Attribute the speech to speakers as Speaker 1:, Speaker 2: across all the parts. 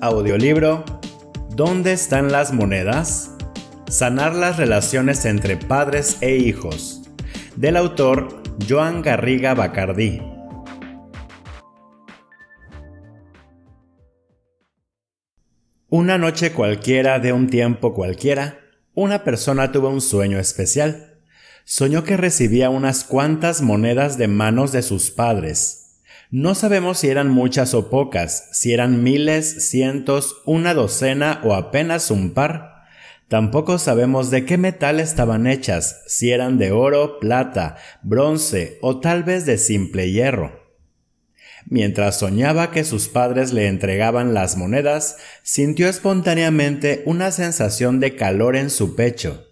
Speaker 1: Audiolibro ¿Dónde están las monedas? Sanar las relaciones entre padres e hijos. Del autor Joan Garriga Bacardí. Una noche cualquiera de un tiempo cualquiera, una persona tuvo un sueño especial. Soñó que recibía unas cuantas monedas de manos de sus padres. No sabemos si eran muchas o pocas, si eran miles, cientos, una docena o apenas un par. Tampoco sabemos de qué metal estaban hechas, si eran de oro, plata, bronce o tal vez de simple hierro. Mientras soñaba que sus padres le entregaban las monedas, sintió espontáneamente una sensación de calor en su pecho.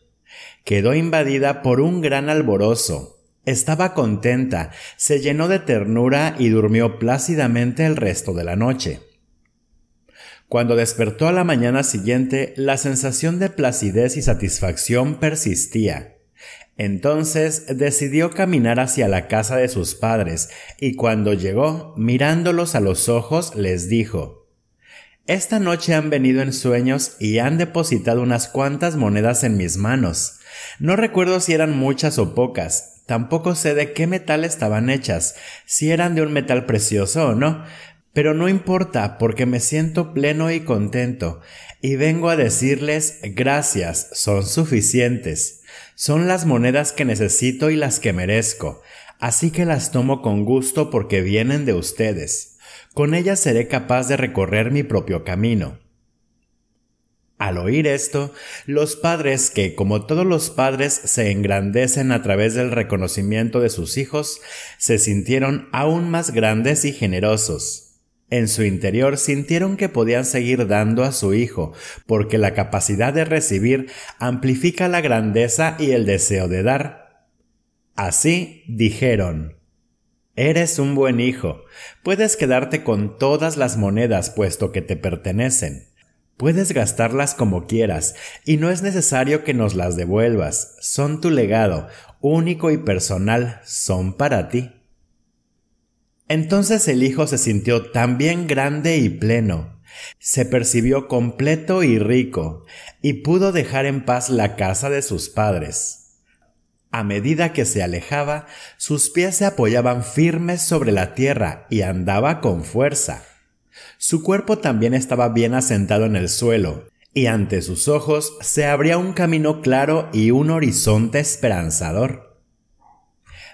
Speaker 1: Quedó invadida por un gran alborozo, estaba contenta, se llenó de ternura y durmió plácidamente el resto de la noche. Cuando despertó a la mañana siguiente, la sensación de placidez y satisfacción persistía. Entonces decidió caminar hacia la casa de sus padres, y cuando llegó, mirándolos a los ojos, les dijo Esta noche han venido en sueños y han depositado unas cuantas monedas en mis manos. No recuerdo si eran muchas o pocas, Tampoco sé de qué metal estaban hechas, si eran de un metal precioso o no, pero no importa porque me siento pleno y contento, y vengo a decirles gracias, son suficientes. Son las monedas que necesito y las que merezco, así que las tomo con gusto porque vienen de ustedes. Con ellas seré capaz de recorrer mi propio camino. Al oír esto, los padres que, como todos los padres, se engrandecen a través del reconocimiento de sus hijos, se sintieron aún más grandes y generosos. En su interior sintieron que podían seguir dando a su hijo, porque la capacidad de recibir amplifica la grandeza y el deseo de dar. Así dijeron Eres un buen hijo, puedes quedarte con todas las monedas puesto que te pertenecen. Puedes gastarlas como quieras y no es necesario que nos las devuelvas, son tu legado, único y personal, son para ti. Entonces el hijo se sintió también grande y pleno, se percibió completo y rico, y pudo dejar en paz la casa de sus padres. A medida que se alejaba, sus pies se apoyaban firmes sobre la tierra y andaba con fuerza. Su cuerpo también estaba bien asentado en el suelo, y ante sus ojos se abría un camino claro y un horizonte esperanzador.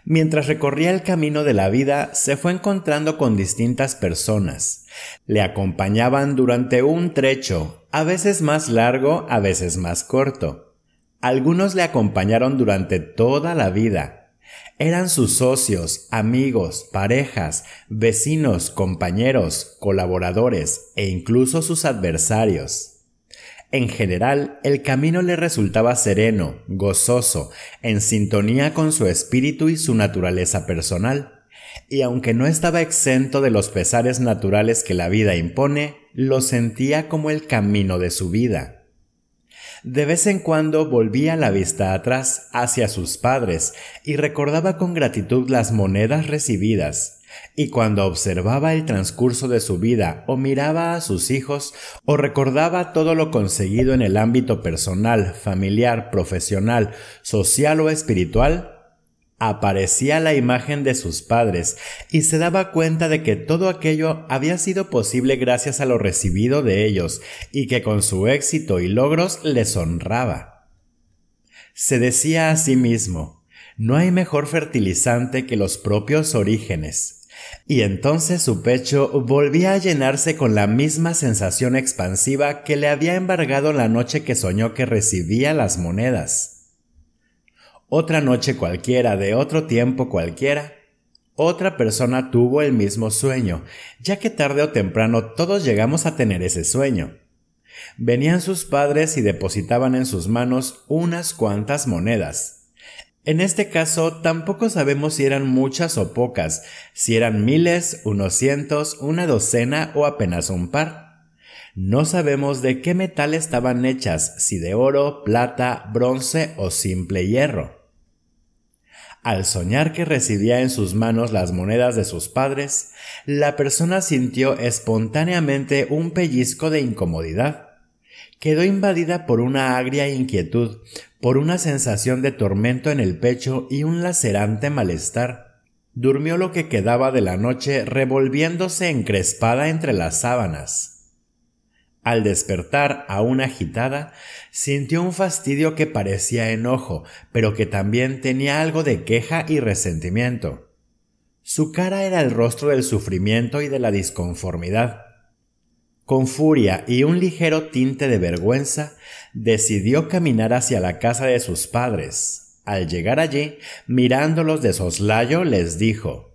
Speaker 1: Mientras recorría el camino de la vida, se fue encontrando con distintas personas. Le acompañaban durante un trecho, a veces más largo, a veces más corto. Algunos le acompañaron durante toda la vida, eran sus socios, amigos, parejas, vecinos, compañeros, colaboradores e incluso sus adversarios. En general, el camino le resultaba sereno, gozoso, en sintonía con su espíritu y su naturaleza personal, y aunque no estaba exento de los pesares naturales que la vida impone, lo sentía como el camino de su vida. De vez en cuando volvía la vista atrás hacia sus padres y recordaba con gratitud las monedas recibidas, y cuando observaba el transcurso de su vida o miraba a sus hijos o recordaba todo lo conseguido en el ámbito personal, familiar, profesional, social o espiritual, aparecía la imagen de sus padres y se daba cuenta de que todo aquello había sido posible gracias a lo recibido de ellos y que con su éxito y logros les honraba. Se decía a sí mismo, no hay mejor fertilizante que los propios orígenes. Y entonces su pecho volvía a llenarse con la misma sensación expansiva que le había embargado la noche que soñó que recibía las monedas otra noche cualquiera, de otro tiempo cualquiera, otra persona tuvo el mismo sueño, ya que tarde o temprano todos llegamos a tener ese sueño. Venían sus padres y depositaban en sus manos unas cuantas monedas. En este caso tampoco sabemos si eran muchas o pocas, si eran miles, unos cientos, una docena o apenas un par. No sabemos de qué metal estaban hechas, si de oro, plata, bronce o simple hierro. Al soñar que recibía en sus manos las monedas de sus padres, la persona sintió espontáneamente un pellizco de incomodidad. Quedó invadida por una agria inquietud, por una sensación de tormento en el pecho y un lacerante malestar. Durmió lo que quedaba de la noche revolviéndose encrespada entre las sábanas. Al despertar, aún agitada, sintió un fastidio que parecía enojo, pero que también tenía algo de queja y resentimiento. Su cara era el rostro del sufrimiento y de la disconformidad. Con furia y un ligero tinte de vergüenza, decidió caminar hacia la casa de sus padres. Al llegar allí, mirándolos de soslayo, les dijo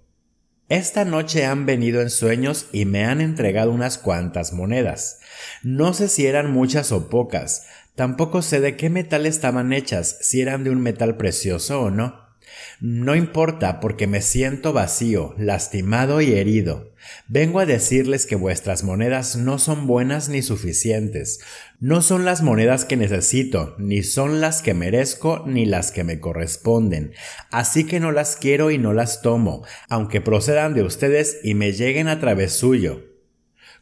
Speaker 1: Esta noche han venido en sueños y me han entregado unas cuantas monedas. No sé si eran muchas o pocas, tampoco sé de qué metal estaban hechas, si eran de un metal precioso o no. No importa, porque me siento vacío, lastimado y herido. Vengo a decirles que vuestras monedas no son buenas ni suficientes. No son las monedas que necesito, ni son las que merezco, ni las que me corresponden. Así que no las quiero y no las tomo, aunque procedan de ustedes y me lleguen a través suyo.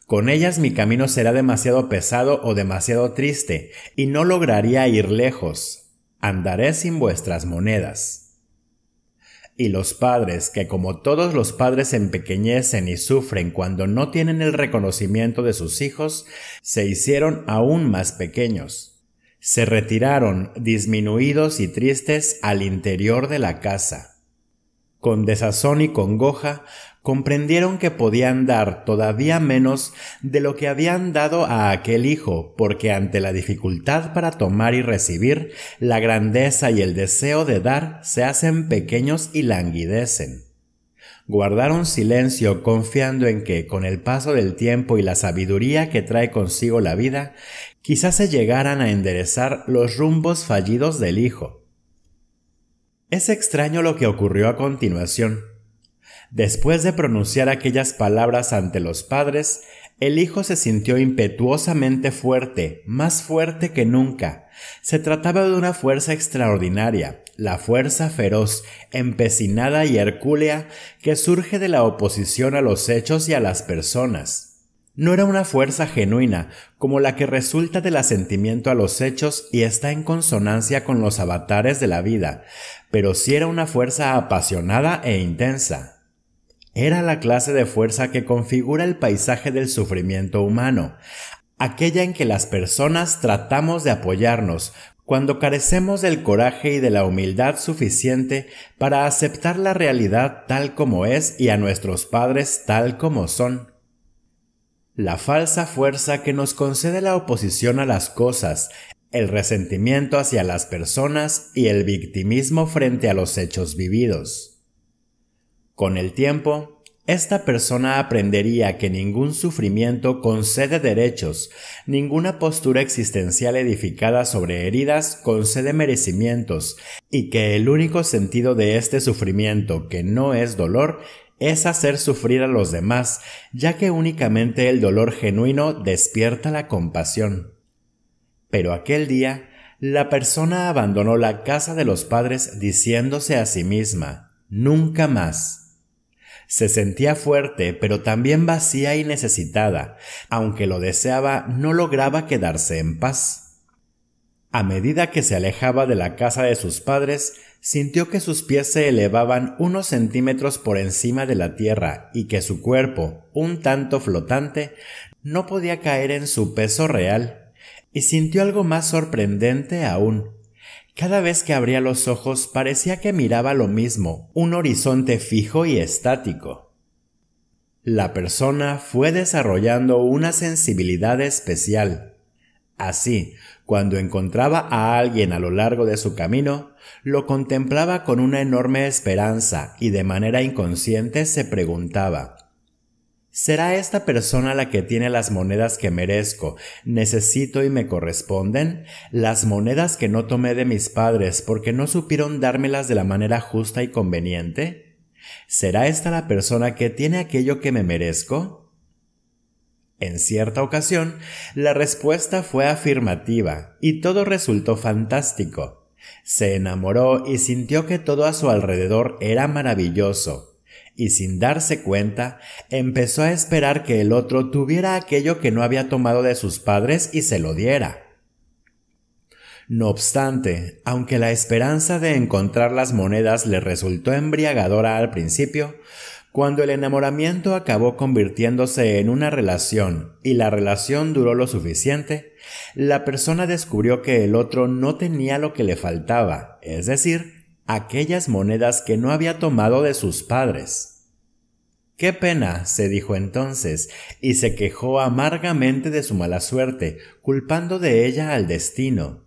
Speaker 1: Con ellas mi camino será demasiado pesado o demasiado triste, y no lograría ir lejos. Andaré sin vuestras monedas. Y los padres, que como todos los padres empequeñecen y sufren cuando no tienen el reconocimiento de sus hijos, se hicieron aún más pequeños. Se retiraron, disminuidos y tristes, al interior de la casa. Con desazón y congoja, comprendieron que podían dar todavía menos de lo que habían dado a aquel hijo, porque ante la dificultad para tomar y recibir, la grandeza y el deseo de dar se hacen pequeños y languidecen. Guardaron silencio confiando en que, con el paso del tiempo y la sabiduría que trae consigo la vida, quizás se llegaran a enderezar los rumbos fallidos del hijo. Es extraño lo que ocurrió a continuación Después de pronunciar aquellas palabras ante los padres, el hijo se sintió impetuosamente fuerte, más fuerte que nunca. Se trataba de una fuerza extraordinaria, la fuerza feroz, empecinada y hercúlea que surge de la oposición a los hechos y a las personas. No era una fuerza genuina, como la que resulta del asentimiento a los hechos y está en consonancia con los avatares de la vida, pero sí era una fuerza apasionada e intensa. Era la clase de fuerza que configura el paisaje del sufrimiento humano, aquella en que las personas tratamos de apoyarnos cuando carecemos del coraje y de la humildad suficiente para aceptar la realidad tal como es y a nuestros padres tal como son. La falsa fuerza que nos concede la oposición a las cosas, el resentimiento hacia las personas y el victimismo frente a los hechos vividos. Con el tiempo, esta persona aprendería que ningún sufrimiento concede derechos, ninguna postura existencial edificada sobre heridas concede merecimientos, y que el único sentido de este sufrimiento, que no es dolor, es hacer sufrir a los demás, ya que únicamente el dolor genuino despierta la compasión. Pero aquel día, la persona abandonó la casa de los padres diciéndose a sí misma, nunca más. Se sentía fuerte, pero también vacía y necesitada. Aunque lo deseaba, no lograba quedarse en paz. A medida que se alejaba de la casa de sus padres, sintió que sus pies se elevaban unos centímetros por encima de la tierra y que su cuerpo, un tanto flotante, no podía caer en su peso real. Y sintió algo más sorprendente aún, cada vez que abría los ojos parecía que miraba lo mismo, un horizonte fijo y estático. La persona fue desarrollando una sensibilidad especial. Así, cuando encontraba a alguien a lo largo de su camino, lo contemplaba con una enorme esperanza y de manera inconsciente se preguntaba ¿Será esta persona la que tiene las monedas que merezco, necesito y me corresponden? Las monedas que no tomé de mis padres porque no supieron dármelas de la manera justa y conveniente? ¿Será esta la persona que tiene aquello que me merezco? En cierta ocasión, la respuesta fue afirmativa y todo resultó fantástico. Se enamoró y sintió que todo a su alrededor era maravilloso, y sin darse cuenta, empezó a esperar que el otro tuviera aquello que no había tomado de sus padres y se lo diera. No obstante, aunque la esperanza de encontrar las monedas le resultó embriagadora al principio, cuando el enamoramiento acabó convirtiéndose en una relación y la relación duró lo suficiente, la persona descubrió que el otro no tenía lo que le faltaba, es decir, aquellas monedas que no había tomado de sus padres. Qué pena, se dijo entonces, y se quejó amargamente de su mala suerte, culpando de ella al destino.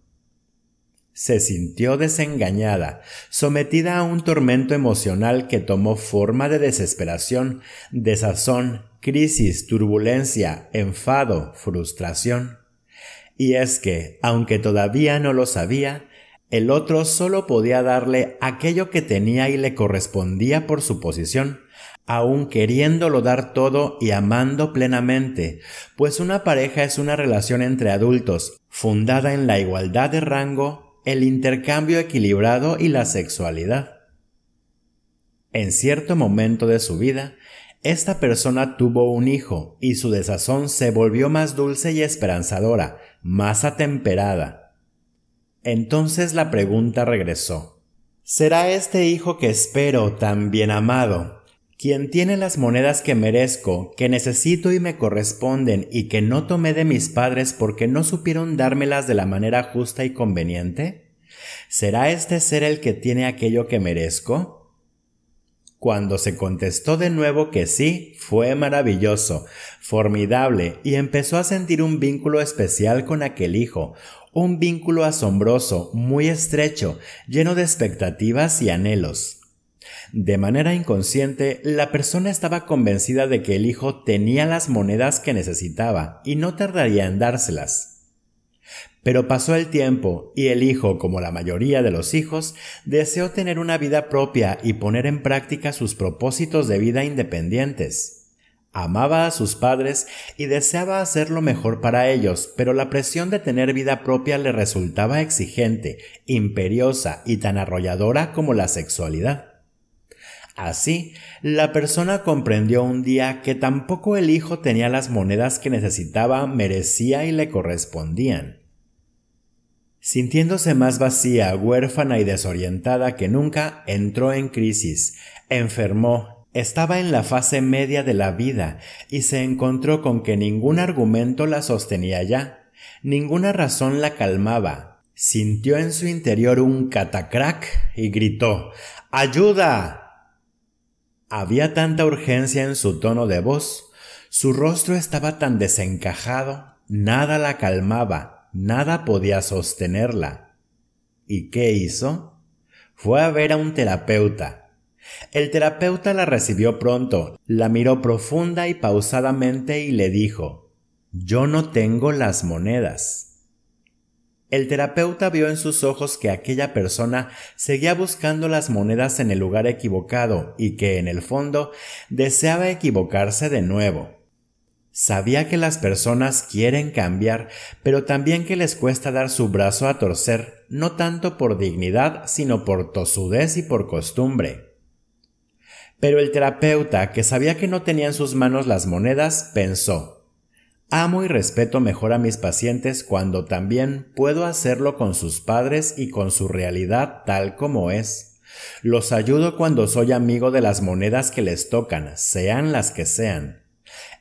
Speaker 1: Se sintió desengañada, sometida a un tormento emocional que tomó forma de desesperación, desazón, crisis, turbulencia, enfado, frustración. Y es que, aunque todavía no lo sabía, el otro solo podía darle aquello que tenía y le correspondía por su posición, aun queriéndolo dar todo y amando plenamente, pues una pareja es una relación entre adultos, fundada en la igualdad de rango, el intercambio equilibrado y la sexualidad. En cierto momento de su vida, esta persona tuvo un hijo y su desazón se volvió más dulce y esperanzadora, más atemperada. Entonces la pregunta regresó. ¿Será este hijo que espero tan bien amado, quien tiene las monedas que merezco, que necesito y me corresponden y que no tomé de mis padres porque no supieron dármelas de la manera justa y conveniente? ¿Será este ser el que tiene aquello que merezco? Cuando se contestó de nuevo que sí, fue maravilloso, formidable, y empezó a sentir un vínculo especial con aquel hijo, un vínculo asombroso, muy estrecho, lleno de expectativas y anhelos. De manera inconsciente, la persona estaba convencida de que el hijo tenía las monedas que necesitaba y no tardaría en dárselas. Pero pasó el tiempo y el hijo, como la mayoría de los hijos, deseó tener una vida propia y poner en práctica sus propósitos de vida independientes. Amaba a sus padres y deseaba hacer lo mejor para ellos, pero la presión de tener vida propia le resultaba exigente, imperiosa y tan arrolladora como la sexualidad. Así, la persona comprendió un día que tampoco el hijo tenía las monedas que necesitaba, merecía y le correspondían. Sintiéndose más vacía, huérfana y desorientada que nunca, entró en crisis, enfermó estaba en la fase media de la vida y se encontró con que ningún argumento la sostenía ya, ninguna razón la calmaba. Sintió en su interior un catacrac y gritó ¡Ayuda! Había tanta urgencia en su tono de voz, su rostro estaba tan desencajado, nada la calmaba, nada podía sostenerla. ¿Y qué hizo? Fue a ver a un terapeuta, el terapeuta la recibió pronto, la miró profunda y pausadamente y le dijo, Yo no tengo las monedas. El terapeuta vio en sus ojos que aquella persona seguía buscando las monedas en el lugar equivocado y que, en el fondo, deseaba equivocarse de nuevo. Sabía que las personas quieren cambiar, pero también que les cuesta dar su brazo a torcer, no tanto por dignidad, sino por tosudez y por costumbre. Pero el terapeuta, que sabía que no tenía en sus manos las monedas, pensó Amo y respeto mejor a mis pacientes cuando también puedo hacerlo con sus padres y con su realidad tal como es. Los ayudo cuando soy amigo de las monedas que les tocan, sean las que sean.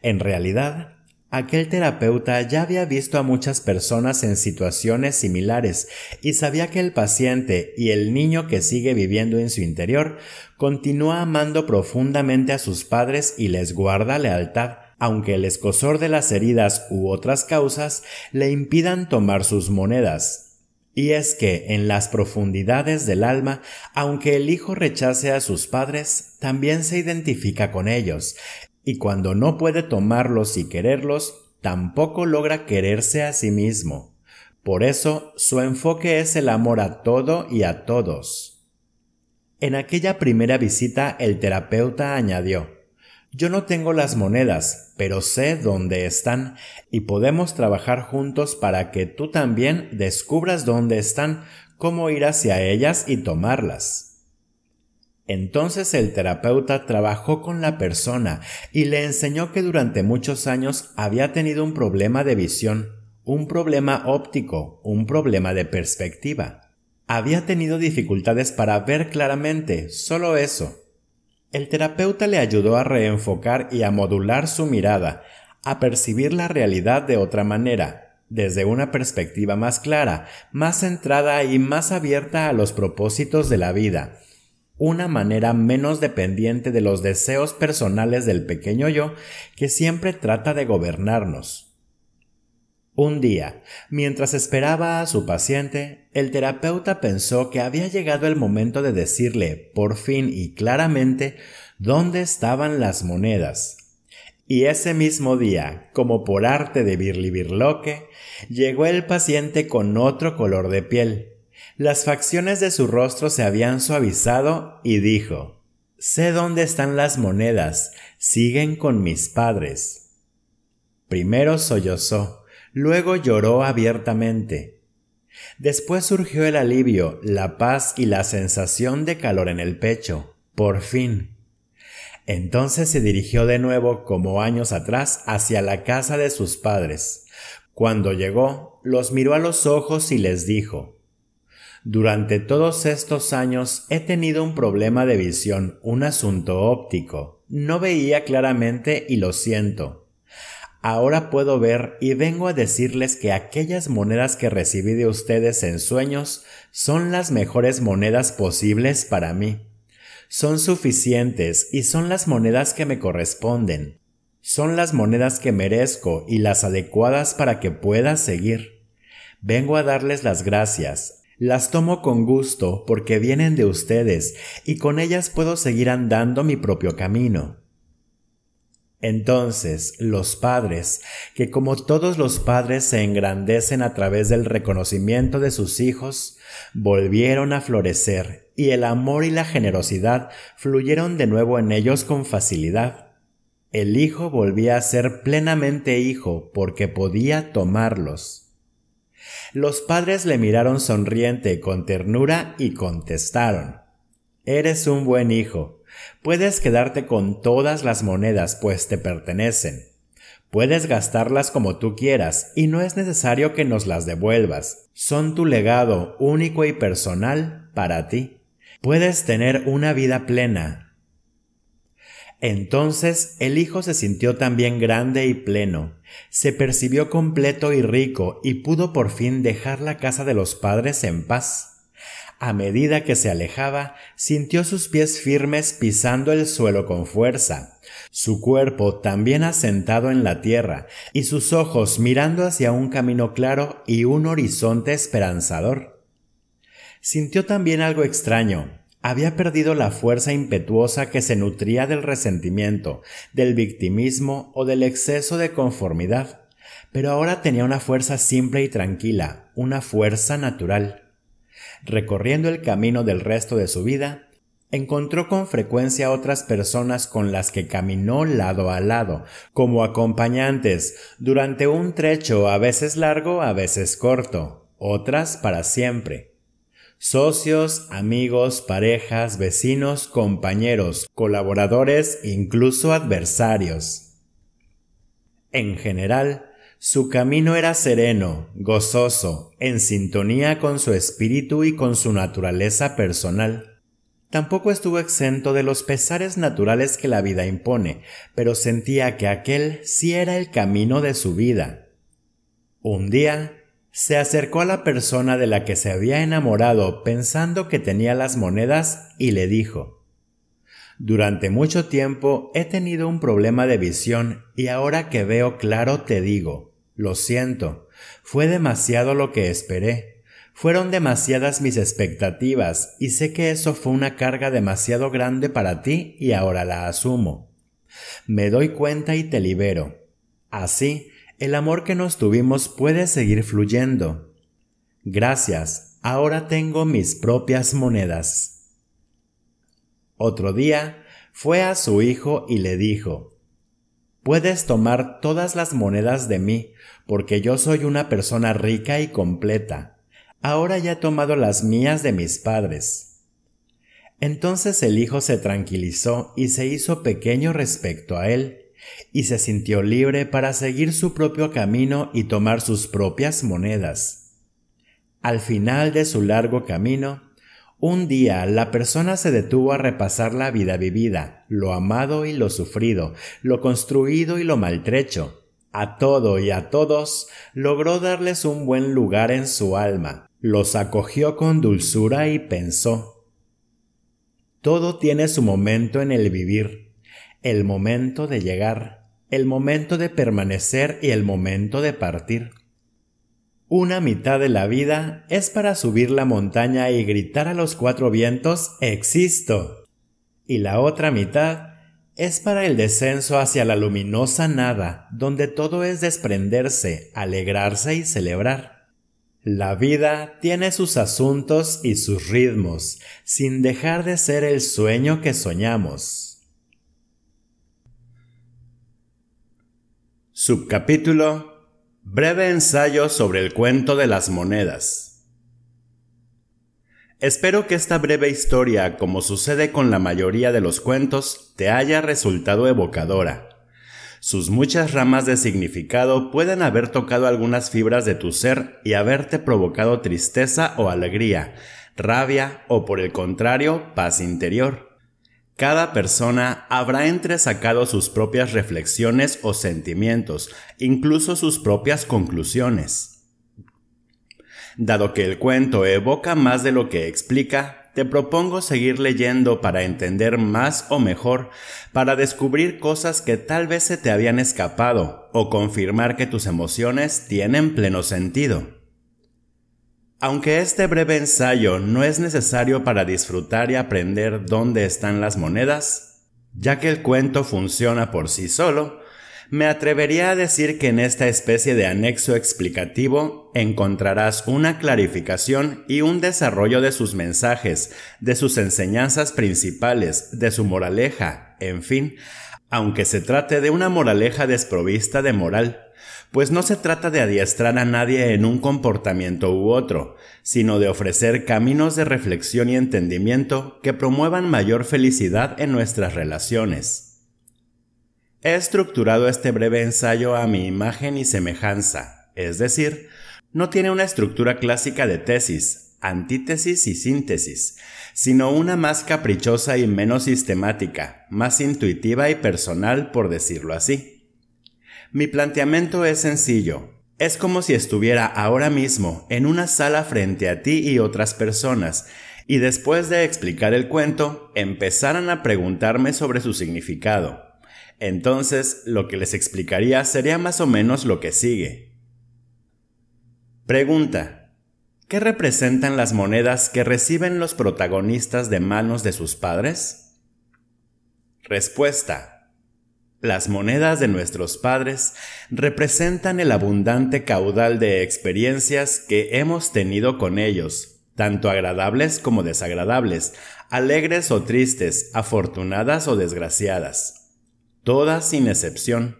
Speaker 1: En realidad, Aquel terapeuta ya había visto a muchas personas en situaciones similares y sabía que el paciente y el niño que sigue viviendo en su interior continúa amando profundamente a sus padres y les guarda lealtad, aunque el escosor de las heridas u otras causas le impidan tomar sus monedas. Y es que en las profundidades del alma, aunque el hijo rechace a sus padres, también se identifica con ellos, y cuando no puede tomarlos y quererlos, tampoco logra quererse a sí mismo. Por eso su enfoque es el amor a todo y a todos. En aquella primera visita el terapeuta añadió Yo no tengo las monedas, pero sé dónde están y podemos trabajar juntos para que tú también descubras dónde están, cómo ir hacia ellas y tomarlas. Entonces el terapeuta trabajó con la persona y le enseñó que durante muchos años había tenido un problema de visión, un problema óptico, un problema de perspectiva. Había tenido dificultades para ver claramente, solo eso. El terapeuta le ayudó a reenfocar y a modular su mirada, a percibir la realidad de otra manera, desde una perspectiva más clara, más centrada y más abierta a los propósitos de la vida, una manera menos dependiente de los deseos personales del pequeño yo que siempre trata de gobernarnos. Un día, mientras esperaba a su paciente, el terapeuta pensó que había llegado el momento de decirle, por fin y claramente, dónde estaban las monedas. Y ese mismo día, como por arte de birlibirloque, llegó el paciente con otro color de piel, las facciones de su rostro se habían suavizado y dijo, Sé dónde están las monedas, siguen con mis padres. Primero sollozó, luego lloró abiertamente. Después surgió el alivio, la paz y la sensación de calor en el pecho, por fin. Entonces se dirigió de nuevo, como años atrás, hacia la casa de sus padres. Cuando llegó, los miró a los ojos y les dijo durante todos estos años he tenido un problema de visión, un asunto óptico. No veía claramente y lo siento. Ahora puedo ver y vengo a decirles que aquellas monedas que recibí de ustedes en sueños son las mejores monedas posibles para mí. Son suficientes y son las monedas que me corresponden. Son las monedas que merezco y las adecuadas para que pueda seguir. Vengo a darles las gracias, las tomo con gusto porque vienen de ustedes y con ellas puedo seguir andando mi propio camino. Entonces, los padres, que como todos los padres se engrandecen a través del reconocimiento de sus hijos, volvieron a florecer y el amor y la generosidad fluyeron de nuevo en ellos con facilidad. El hijo volvía a ser plenamente hijo porque podía tomarlos. Los padres le miraron sonriente con ternura y contestaron Eres un buen hijo. Puedes quedarte con todas las monedas pues te pertenecen. Puedes gastarlas como tú quieras y no es necesario que nos las devuelvas. Son tu legado único y personal para ti. Puedes tener una vida plena, entonces el hijo se sintió también grande y pleno, se percibió completo y rico y pudo por fin dejar la casa de los padres en paz. A medida que se alejaba, sintió sus pies firmes pisando el suelo con fuerza, su cuerpo también asentado en la tierra, y sus ojos mirando hacia un camino claro y un horizonte esperanzador. Sintió también algo extraño, había perdido la fuerza impetuosa que se nutría del resentimiento, del victimismo o del exceso de conformidad, pero ahora tenía una fuerza simple y tranquila, una fuerza natural. Recorriendo el camino del resto de su vida, encontró con frecuencia otras personas con las que caminó lado a lado, como acompañantes, durante un trecho a veces largo, a veces corto, otras para siempre socios, amigos, parejas, vecinos, compañeros, colaboradores, incluso adversarios. En general, su camino era sereno, gozoso, en sintonía con su espíritu y con su naturaleza personal. Tampoco estuvo exento de los pesares naturales que la vida impone, pero sentía que aquel sí era el camino de su vida. Un día, se acercó a la persona de la que se había enamorado pensando que tenía las monedas y le dijo Durante mucho tiempo he tenido un problema de visión y ahora que veo claro te digo, lo siento, fue demasiado lo que esperé. Fueron demasiadas mis expectativas y sé que eso fue una carga demasiado grande para ti y ahora la asumo. Me doy cuenta y te libero. Así, el amor que nos tuvimos puede seguir fluyendo. Gracias, ahora tengo mis propias monedas. Otro día fue a su hijo y le dijo, Puedes tomar todas las monedas de mí, porque yo soy una persona rica y completa. Ahora ya he tomado las mías de mis padres. Entonces el hijo se tranquilizó y se hizo pequeño respecto a él y se sintió libre para seguir su propio camino y tomar sus propias monedas. Al final de su largo camino, un día la persona se detuvo a repasar la vida vivida, lo amado y lo sufrido, lo construido y lo maltrecho. A todo y a todos logró darles un buen lugar en su alma, los acogió con dulzura y pensó Todo tiene su momento en el vivir el momento de llegar, el momento de permanecer y el momento de partir. Una mitad de la vida es para subir la montaña y gritar a los cuatro vientos Existo. Y la otra mitad es para el descenso hacia la luminosa nada, donde todo es desprenderse, alegrarse y celebrar. La vida tiene sus asuntos y sus ritmos, sin dejar de ser el sueño que soñamos. Subcapítulo Breve ensayo sobre el cuento de las monedas. Espero que esta breve historia, como sucede con la mayoría de los cuentos, te haya resultado evocadora. Sus muchas ramas de significado pueden haber tocado algunas fibras de tu ser y haberte provocado tristeza o alegría, rabia o por el contrario, paz interior. Cada persona habrá entresacado sus propias reflexiones o sentimientos, incluso sus propias conclusiones. Dado que el cuento evoca más de lo que explica, te propongo seguir leyendo para entender más o mejor, para descubrir cosas que tal vez se te habían escapado, o confirmar que tus emociones tienen pleno sentido. Aunque este breve ensayo no es necesario para disfrutar y aprender dónde están las monedas, ya que el cuento funciona por sí solo, me atrevería a decir que en esta especie de anexo explicativo encontrarás una clarificación y un desarrollo de sus mensajes, de sus enseñanzas principales, de su moraleja, en fin, aunque se trate de una moraleja desprovista de moral, pues no se trata de adiestrar a nadie en un comportamiento u otro, sino de ofrecer caminos de reflexión y entendimiento que promuevan mayor felicidad en nuestras relaciones. He estructurado este breve ensayo a mi imagen y semejanza, es decir, no tiene una estructura clásica de tesis, antítesis y síntesis, sino una más caprichosa y menos sistemática, más intuitiva y personal, por decirlo así. Mi planteamiento es sencillo. Es como si estuviera ahora mismo en una sala frente a ti y otras personas, y después de explicar el cuento, empezaran a preguntarme sobre su significado. Entonces, lo que les explicaría sería más o menos lo que sigue. Pregunta. ¿Qué representan las monedas que reciben los protagonistas de manos de sus padres? Respuesta las monedas de nuestros padres representan el abundante caudal de experiencias que hemos tenido con ellos, tanto agradables como desagradables, alegres o tristes, afortunadas o desgraciadas. Todas sin excepción.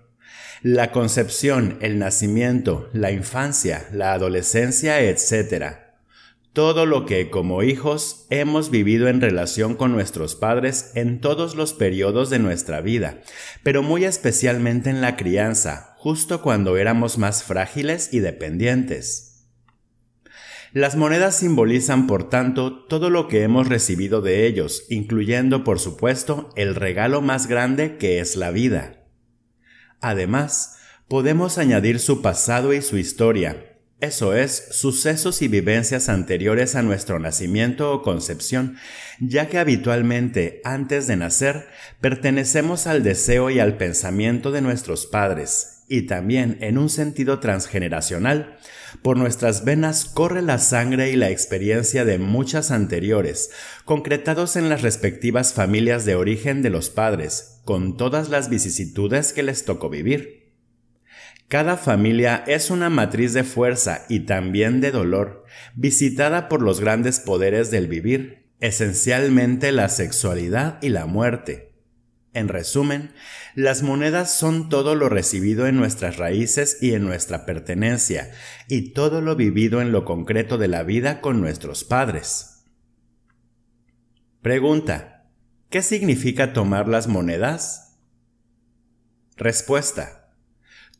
Speaker 1: La concepción, el nacimiento, la infancia, la adolescencia, etc., todo lo que como hijos hemos vivido en relación con nuestros padres en todos los periodos de nuestra vida, pero muy especialmente en la crianza, justo cuando éramos más frágiles y dependientes. Las monedas simbolizan, por tanto, todo lo que hemos recibido de ellos, incluyendo, por supuesto, el regalo más grande que es la vida. Además, podemos añadir su pasado y su historia, eso es, sucesos y vivencias anteriores a nuestro nacimiento o concepción, ya que habitualmente, antes de nacer, pertenecemos al deseo y al pensamiento de nuestros padres, y también, en un sentido transgeneracional, por nuestras venas corre la sangre y la experiencia de muchas anteriores, concretados en las respectivas familias de origen de los padres, con todas las vicisitudes que les tocó vivir. Cada familia es una matriz de fuerza y también de dolor, visitada por los grandes poderes del vivir, esencialmente la sexualidad y la muerte. En resumen, las monedas son todo lo recibido en nuestras raíces y en nuestra pertenencia, y todo lo vivido en lo concreto de la vida con nuestros padres. Pregunta. ¿Qué significa tomar las monedas? Respuesta.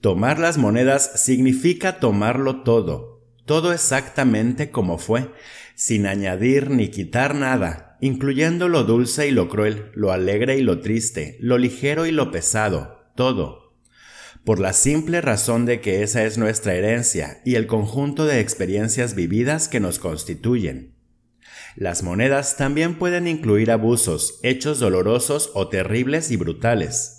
Speaker 1: Tomar las monedas significa tomarlo todo, todo exactamente como fue, sin añadir ni quitar nada, incluyendo lo dulce y lo cruel, lo alegre y lo triste, lo ligero y lo pesado, todo. Por la simple razón de que esa es nuestra herencia y el conjunto de experiencias vividas que nos constituyen. Las monedas también pueden incluir abusos, hechos dolorosos o terribles y brutales.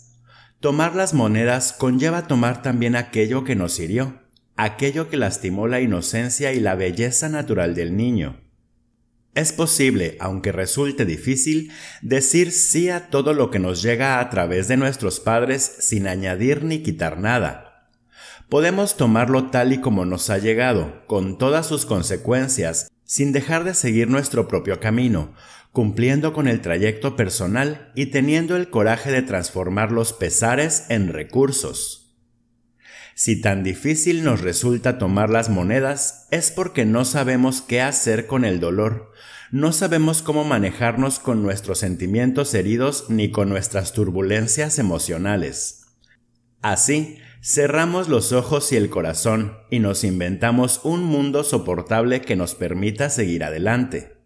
Speaker 1: Tomar las monedas conlleva tomar también aquello que nos hirió, aquello que lastimó la inocencia y la belleza natural del niño. Es posible, aunque resulte difícil, decir sí a todo lo que nos llega a través de nuestros padres sin añadir ni quitar nada. Podemos tomarlo tal y como nos ha llegado, con todas sus consecuencias, sin dejar de seguir nuestro propio camino, cumpliendo con el trayecto personal y teniendo el coraje de transformar los pesares en recursos. Si tan difícil nos resulta tomar las monedas es porque no sabemos qué hacer con el dolor, no sabemos cómo manejarnos con nuestros sentimientos heridos ni con nuestras turbulencias emocionales. Así, cerramos los ojos y el corazón y nos inventamos un mundo soportable que nos permita seguir adelante.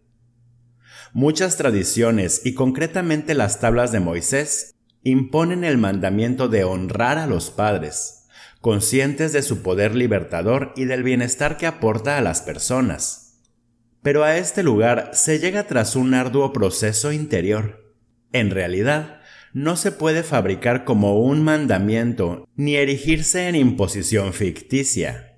Speaker 1: Muchas tradiciones y concretamente las tablas de Moisés imponen el mandamiento de honrar a los padres, conscientes de su poder libertador y del bienestar que aporta a las personas. Pero a este lugar se llega tras un arduo proceso interior. En realidad, no se puede fabricar como un mandamiento ni erigirse en imposición ficticia.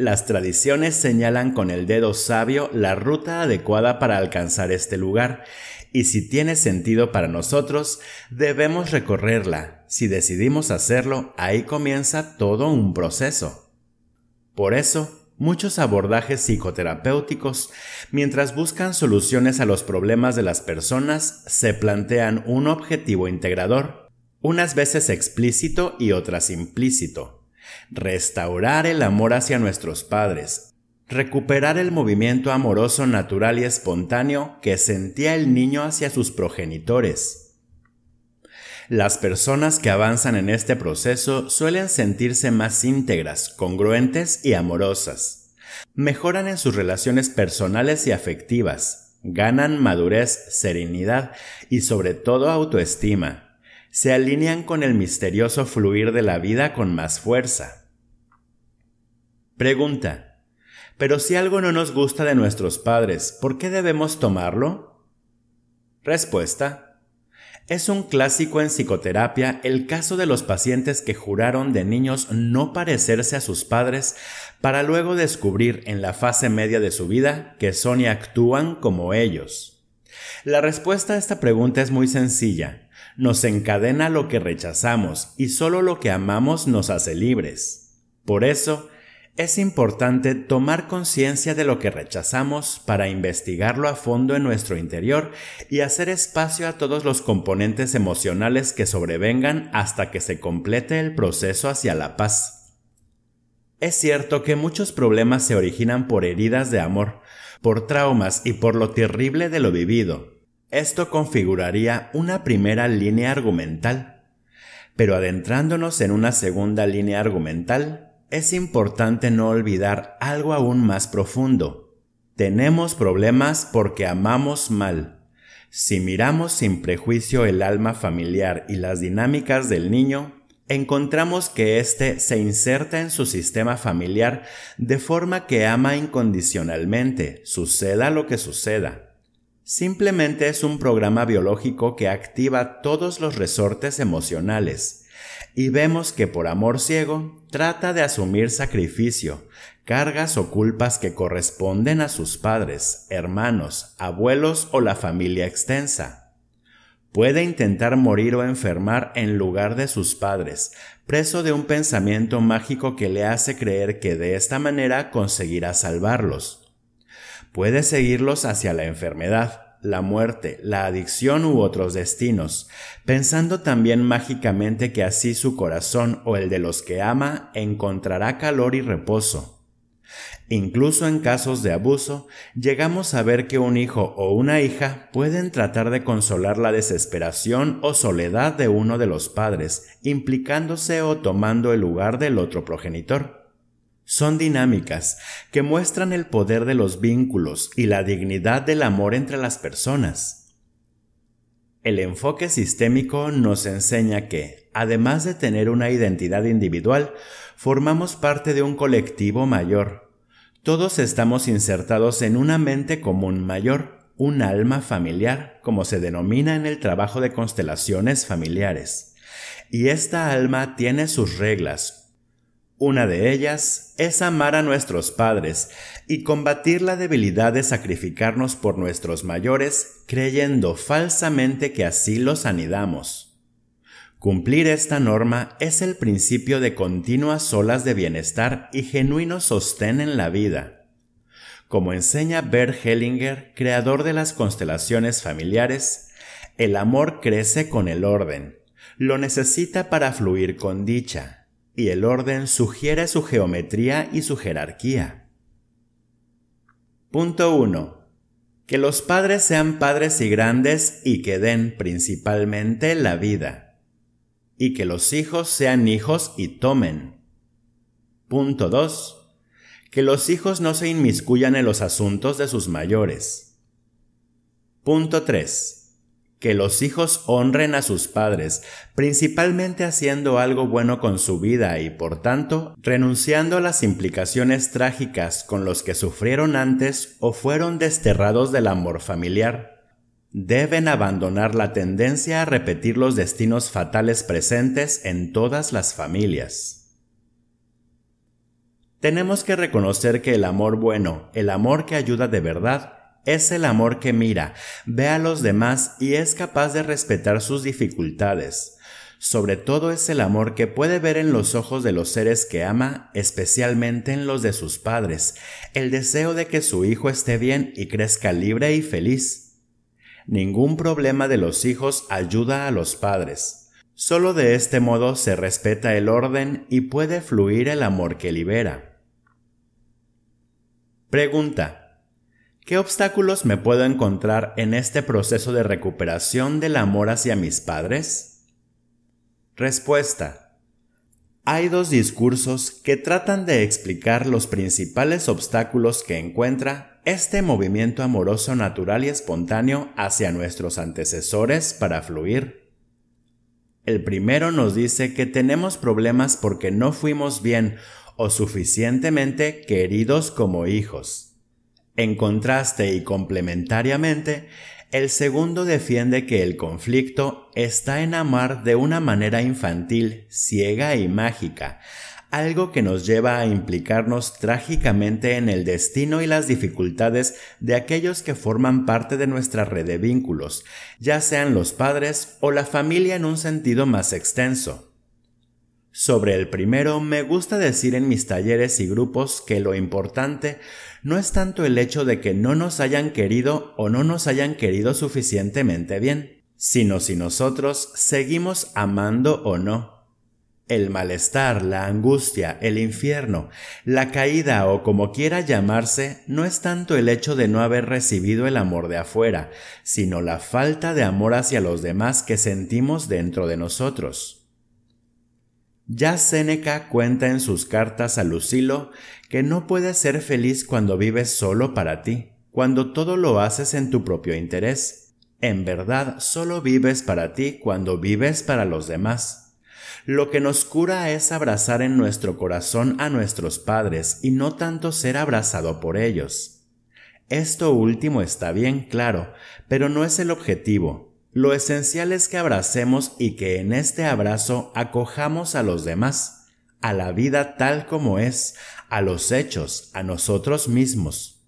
Speaker 1: Las tradiciones señalan con el dedo sabio la ruta adecuada para alcanzar este lugar, y si tiene sentido para nosotros, debemos recorrerla. Si decidimos hacerlo, ahí comienza todo un proceso. Por eso, muchos abordajes psicoterapéuticos, mientras buscan soluciones a los problemas de las personas, se plantean un objetivo integrador, unas veces explícito y otras implícito restaurar el amor hacia nuestros padres, recuperar el movimiento amoroso natural y espontáneo que sentía el niño hacia sus progenitores. Las personas que avanzan en este proceso suelen sentirse más íntegras, congruentes y amorosas. Mejoran en sus relaciones personales y afectivas, ganan madurez, serenidad y sobre todo autoestima se alinean con el misterioso fluir de la vida con más fuerza. Pregunta. Pero si algo no nos gusta de nuestros padres, ¿por qué debemos tomarlo? Respuesta. Es un clásico en psicoterapia el caso de los pacientes que juraron de niños no parecerse a sus padres para luego descubrir en la fase media de su vida que son y actúan como ellos. La respuesta a esta pregunta es muy sencilla nos encadena lo que rechazamos y solo lo que amamos nos hace libres. Por eso, es importante tomar conciencia de lo que rechazamos para investigarlo a fondo en nuestro interior y hacer espacio a todos los componentes emocionales que sobrevengan hasta que se complete el proceso hacia la paz. Es cierto que muchos problemas se originan por heridas de amor, por traumas y por lo terrible de lo vivido, esto configuraría una primera línea argumental. Pero adentrándonos en una segunda línea argumental, es importante no olvidar algo aún más profundo. Tenemos problemas porque amamos mal. Si miramos sin prejuicio el alma familiar y las dinámicas del niño, encontramos que éste se inserta en su sistema familiar de forma que ama incondicionalmente, suceda lo que suceda. Simplemente es un programa biológico que activa todos los resortes emocionales. Y vemos que por amor ciego trata de asumir sacrificio, cargas o culpas que corresponden a sus padres, hermanos, abuelos o la familia extensa. Puede intentar morir o enfermar en lugar de sus padres, preso de un pensamiento mágico que le hace creer que de esta manera conseguirá salvarlos puede seguirlos hacia la enfermedad, la muerte, la adicción u otros destinos, pensando también mágicamente que así su corazón o el de los que ama encontrará calor y reposo. Incluso en casos de abuso, llegamos a ver que un hijo o una hija pueden tratar de consolar la desesperación o soledad de uno de los padres, implicándose o tomando el lugar del otro progenitor son dinámicas que muestran el poder de los vínculos y la dignidad del amor entre las personas. El enfoque sistémico nos enseña que, además de tener una identidad individual, formamos parte de un colectivo mayor. Todos estamos insertados en una mente común mayor, un alma familiar, como se denomina en el trabajo de constelaciones familiares. Y esta alma tiene sus reglas, una de ellas es amar a nuestros padres y combatir la debilidad de sacrificarnos por nuestros mayores creyendo falsamente que así los anidamos. Cumplir esta norma es el principio de continuas olas de bienestar y genuino sostén en la vida. Como enseña Bert Hellinger, creador de las constelaciones familiares, el amor crece con el orden, lo necesita para fluir con dicha, y el orden sugiere su geometría y su jerarquía. Punto 1. Que los padres sean padres y grandes y que den principalmente la vida. Y que los hijos sean hijos y tomen. Punto 2 que los hijos no se inmiscuyan en los asuntos de sus mayores. Punto 3 que los hijos honren a sus padres, principalmente haciendo algo bueno con su vida y, por tanto, renunciando a las implicaciones trágicas con los que sufrieron antes o fueron desterrados del amor familiar. Deben abandonar la tendencia a repetir los destinos fatales presentes en todas las familias. Tenemos que reconocer que el amor bueno, el amor que ayuda de verdad, es el amor que mira, ve a los demás y es capaz de respetar sus dificultades. Sobre todo es el amor que puede ver en los ojos de los seres que ama, especialmente en los de sus padres, el deseo de que su hijo esté bien y crezca libre y feliz. Ningún problema de los hijos ayuda a los padres. Solo de este modo se respeta el orden y puede fluir el amor que libera. Pregunta ¿Qué obstáculos me puedo encontrar en este proceso de recuperación del amor hacia mis padres? Respuesta. Hay dos discursos que tratan de explicar los principales obstáculos que encuentra este movimiento amoroso natural y espontáneo hacia nuestros antecesores para fluir. El primero nos dice que tenemos problemas porque no fuimos bien o suficientemente queridos como hijos en contraste y complementariamente, el segundo defiende que el conflicto está en amar de una manera infantil, ciega y mágica, algo que nos lleva a implicarnos trágicamente en el destino y las dificultades de aquellos que forman parte de nuestra red de vínculos, ya sean los padres o la familia en un sentido más extenso. Sobre el primero, me gusta decir en mis talleres y grupos que lo importante no es tanto el hecho de que no nos hayan querido o no nos hayan querido suficientemente bien, sino si nosotros seguimos amando o no. El malestar, la angustia, el infierno, la caída o como quiera llamarse, no es tanto el hecho de no haber recibido el amor de afuera, sino la falta de amor hacia los demás que sentimos dentro de nosotros. Ya Séneca cuenta en sus cartas a Lucilo que no puedes ser feliz cuando vives solo para ti, cuando todo lo haces en tu propio interés. En verdad, solo vives para ti cuando vives para los demás. Lo que nos cura es abrazar en nuestro corazón a nuestros padres y no tanto ser abrazado por ellos. Esto último está bien claro, pero no es el objetivo, lo esencial es que abracemos y que en este abrazo acojamos a los demás, a la vida tal como es, a los hechos, a nosotros mismos.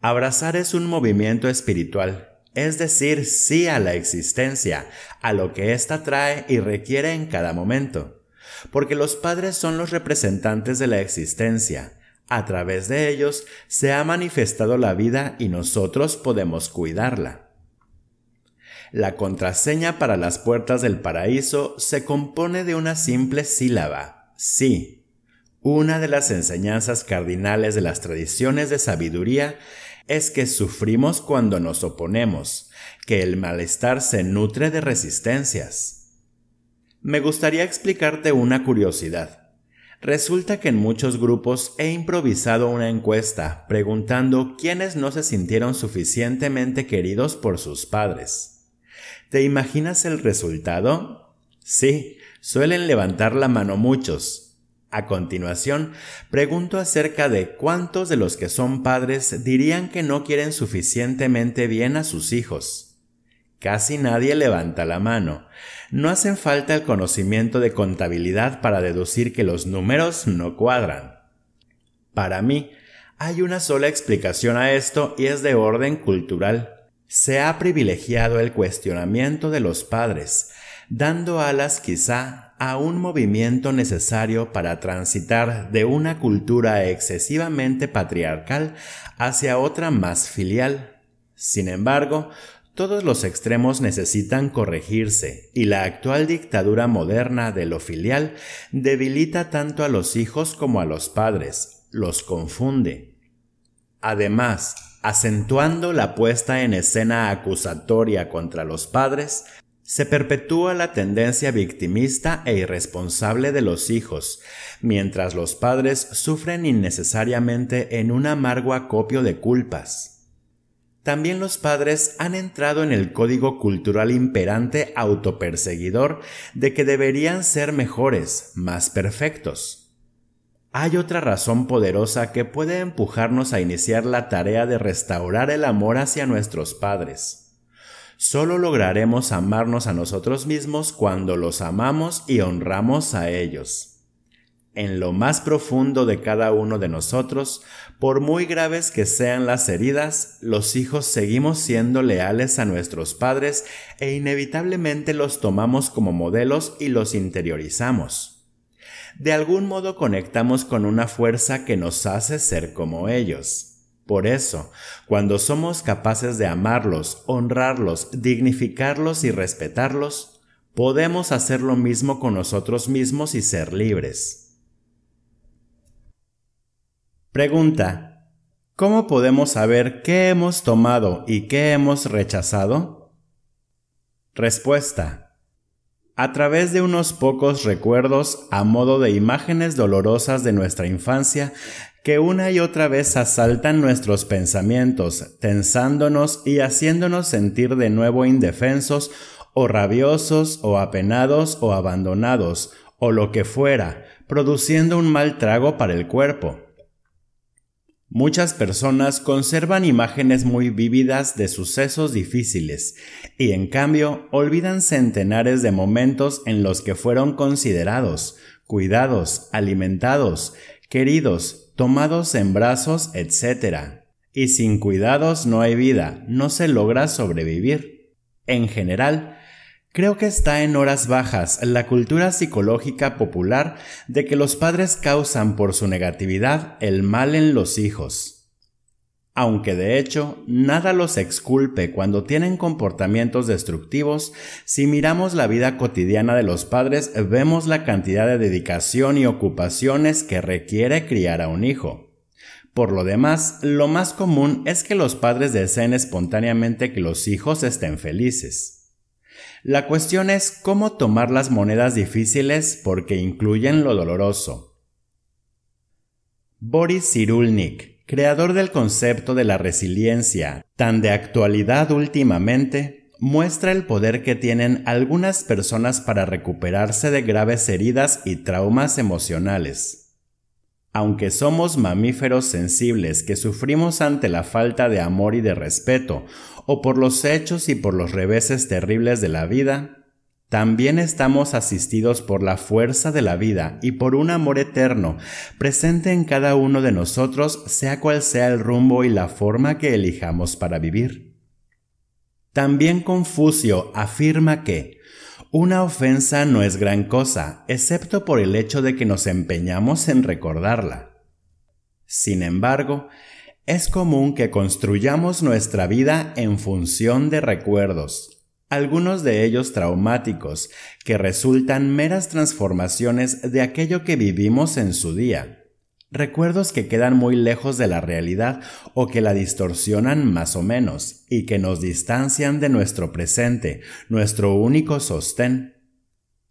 Speaker 1: Abrazar es un movimiento espiritual, es decir, sí a la existencia, a lo que ésta trae y requiere en cada momento, porque los padres son los representantes de la existencia, a través de ellos se ha manifestado la vida y nosotros podemos cuidarla. La contraseña para las puertas del paraíso se compone de una simple sílaba, sí. Una de las enseñanzas cardinales de las tradiciones de sabiduría es que sufrimos cuando nos oponemos, que el malestar se nutre de resistencias. Me gustaría explicarte una curiosidad. Resulta que en muchos grupos he improvisado una encuesta preguntando quiénes no se sintieron suficientemente queridos por sus padres. ¿Te imaginas el resultado? Sí, suelen levantar la mano muchos. A continuación, pregunto acerca de cuántos de los que son padres dirían que no quieren suficientemente bien a sus hijos. Casi nadie levanta la mano. No hacen falta el conocimiento de contabilidad para deducir que los números no cuadran. Para mí, hay una sola explicación a esto y es de orden cultural se ha privilegiado el cuestionamiento de los padres, dando alas quizá a un movimiento necesario para transitar de una cultura excesivamente patriarcal hacia otra más filial. Sin embargo, todos los extremos necesitan corregirse, y la actual dictadura moderna de lo filial debilita tanto a los hijos como a los padres, los confunde. Además, acentuando la puesta en escena acusatoria contra los padres, se perpetúa la tendencia victimista e irresponsable de los hijos, mientras los padres sufren innecesariamente en un amargo acopio de culpas. También los padres han entrado en el código cultural imperante autoperseguidor de que deberían ser mejores, más perfectos hay otra razón poderosa que puede empujarnos a iniciar la tarea de restaurar el amor hacia nuestros padres. Solo lograremos amarnos a nosotros mismos cuando los amamos y honramos a ellos. En lo más profundo de cada uno de nosotros, por muy graves que sean las heridas, los hijos seguimos siendo leales a nuestros padres e inevitablemente los tomamos como modelos y los interiorizamos de algún modo conectamos con una fuerza que nos hace ser como ellos. Por eso, cuando somos capaces de amarlos, honrarlos, dignificarlos y respetarlos, podemos hacer lo mismo con nosotros mismos y ser libres. Pregunta. ¿Cómo podemos saber qué hemos tomado y qué hemos rechazado? Respuesta a través de unos pocos recuerdos a modo de imágenes dolorosas de nuestra infancia que una y otra vez asaltan nuestros pensamientos, tensándonos y haciéndonos sentir de nuevo indefensos o rabiosos o apenados o abandonados o lo que fuera, produciendo un mal trago para el cuerpo. Muchas personas conservan imágenes muy vívidas de sucesos difíciles y en cambio olvidan centenares de momentos en los que fueron considerados, cuidados, alimentados, queridos, tomados en brazos, etc. Y sin cuidados no hay vida, no se logra sobrevivir. En general, Creo que está en horas bajas la cultura psicológica popular de que los padres causan por su negatividad el mal en los hijos. Aunque de hecho nada los exculpe cuando tienen comportamientos destructivos, si miramos la vida cotidiana de los padres vemos la cantidad de dedicación y ocupaciones que requiere criar a un hijo. Por lo demás, lo más común es que los padres deseen espontáneamente que los hijos estén felices. La cuestión es cómo tomar las monedas difíciles porque incluyen lo doloroso. Boris Cyrulnik, creador del concepto de la resiliencia, tan de actualidad últimamente, muestra el poder que tienen algunas personas para recuperarse de graves heridas y traumas emocionales. Aunque somos mamíferos sensibles que sufrimos ante la falta de amor y de respeto, o por los hechos y por los reveses terribles de la vida, también estamos asistidos por la fuerza de la vida y por un amor eterno, presente en cada uno de nosotros, sea cual sea el rumbo y la forma que elijamos para vivir. También Confucio afirma que una ofensa no es gran cosa, excepto por el hecho de que nos empeñamos en recordarla. Sin embargo, es común que construyamos nuestra vida en función de recuerdos, algunos de ellos traumáticos, que resultan meras transformaciones de aquello que vivimos en su día, recuerdos que quedan muy lejos de la realidad o que la distorsionan más o menos y que nos distancian de nuestro presente, nuestro único sostén.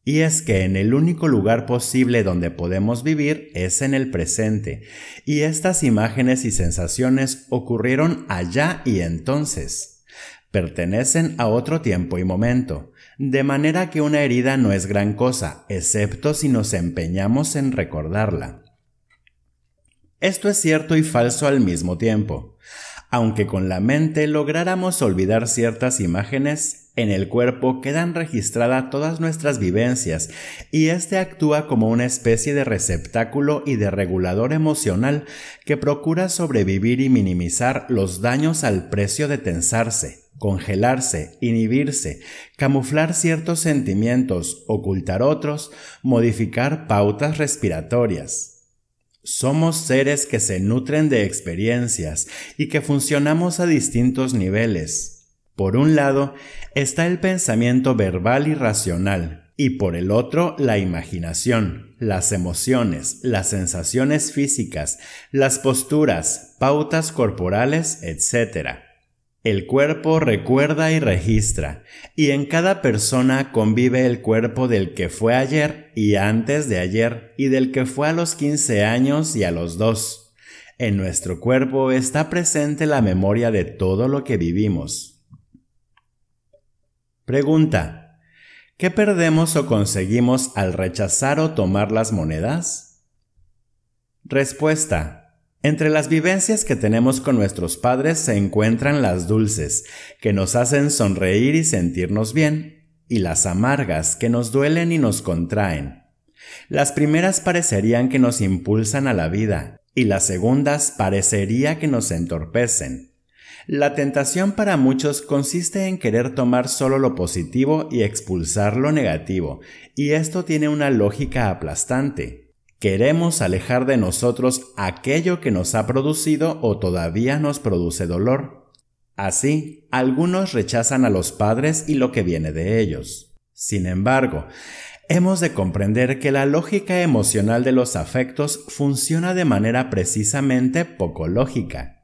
Speaker 1: Y es que en el único lugar posible donde podemos vivir es en el presente, y estas imágenes y sensaciones ocurrieron allá y entonces. Pertenecen a otro tiempo y momento, de manera que una herida no es gran cosa, excepto si nos empeñamos en recordarla. Esto es cierto y falso al mismo tiempo. Aunque con la mente lográramos olvidar ciertas imágenes, en el cuerpo quedan registradas todas nuestras vivencias y este actúa como una especie de receptáculo y de regulador emocional que procura sobrevivir y minimizar los daños al precio de tensarse, congelarse, inhibirse, camuflar ciertos sentimientos, ocultar otros, modificar pautas respiratorias. Somos seres que se nutren de experiencias y que funcionamos a distintos niveles, por un lado está el pensamiento verbal y racional, y por el otro la imaginación, las emociones, las sensaciones físicas, las posturas, pautas corporales, etc. El cuerpo recuerda y registra, y en cada persona convive el cuerpo del que fue ayer y antes de ayer, y del que fue a los 15 años y a los dos. En nuestro cuerpo está presente la memoria de todo lo que vivimos, Pregunta. ¿Qué perdemos o conseguimos al rechazar o tomar las monedas? Respuesta. Entre las vivencias que tenemos con nuestros padres se encuentran las dulces, que nos hacen sonreír y sentirnos bien, y las amargas, que nos duelen y nos contraen. Las primeras parecerían que nos impulsan a la vida, y las segundas parecería que nos entorpecen. La tentación para muchos consiste en querer tomar solo lo positivo y expulsar lo negativo, y esto tiene una lógica aplastante. Queremos alejar de nosotros aquello que nos ha producido o todavía nos produce dolor. Así, algunos rechazan a los padres y lo que viene de ellos. Sin embargo, Hemos de comprender que la lógica emocional de los afectos funciona de manera precisamente poco lógica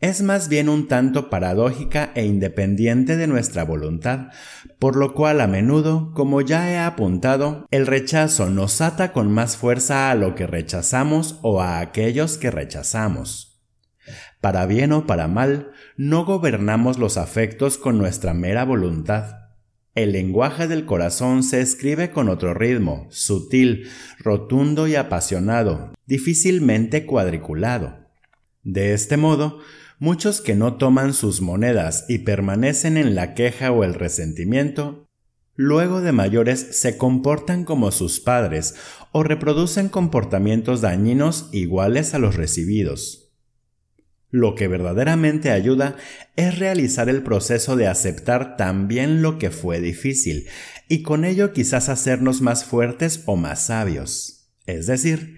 Speaker 1: es más bien un tanto paradójica e independiente de nuestra voluntad, por lo cual a menudo, como ya he apuntado, el rechazo nos ata con más fuerza a lo que rechazamos o a aquellos que rechazamos. Para bien o para mal, no gobernamos los afectos con nuestra mera voluntad. El lenguaje del corazón se escribe con otro ritmo, sutil, rotundo y apasionado, difícilmente cuadriculado. De este modo, muchos que no toman sus monedas y permanecen en la queja o el resentimiento, luego de mayores se comportan como sus padres o reproducen comportamientos dañinos iguales a los recibidos. Lo que verdaderamente ayuda es realizar el proceso de aceptar también lo que fue difícil, y con ello quizás hacernos más fuertes o más sabios, es decir,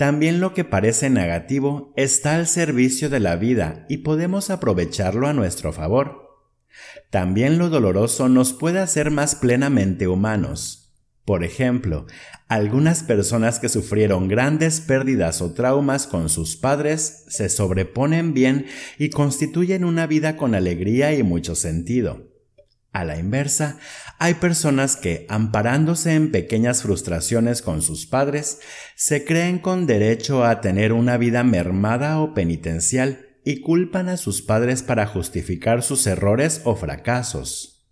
Speaker 1: también lo que parece negativo está al servicio de la vida y podemos aprovecharlo a nuestro favor. También lo doloroso nos puede hacer más plenamente humanos. Por ejemplo, algunas personas que sufrieron grandes pérdidas o traumas con sus padres se sobreponen bien y constituyen una vida con alegría y mucho sentido. A la inversa, hay personas que, amparándose en pequeñas frustraciones con sus padres, se creen con derecho a tener una vida mermada o penitencial y culpan a sus padres para justificar sus errores o fracasos.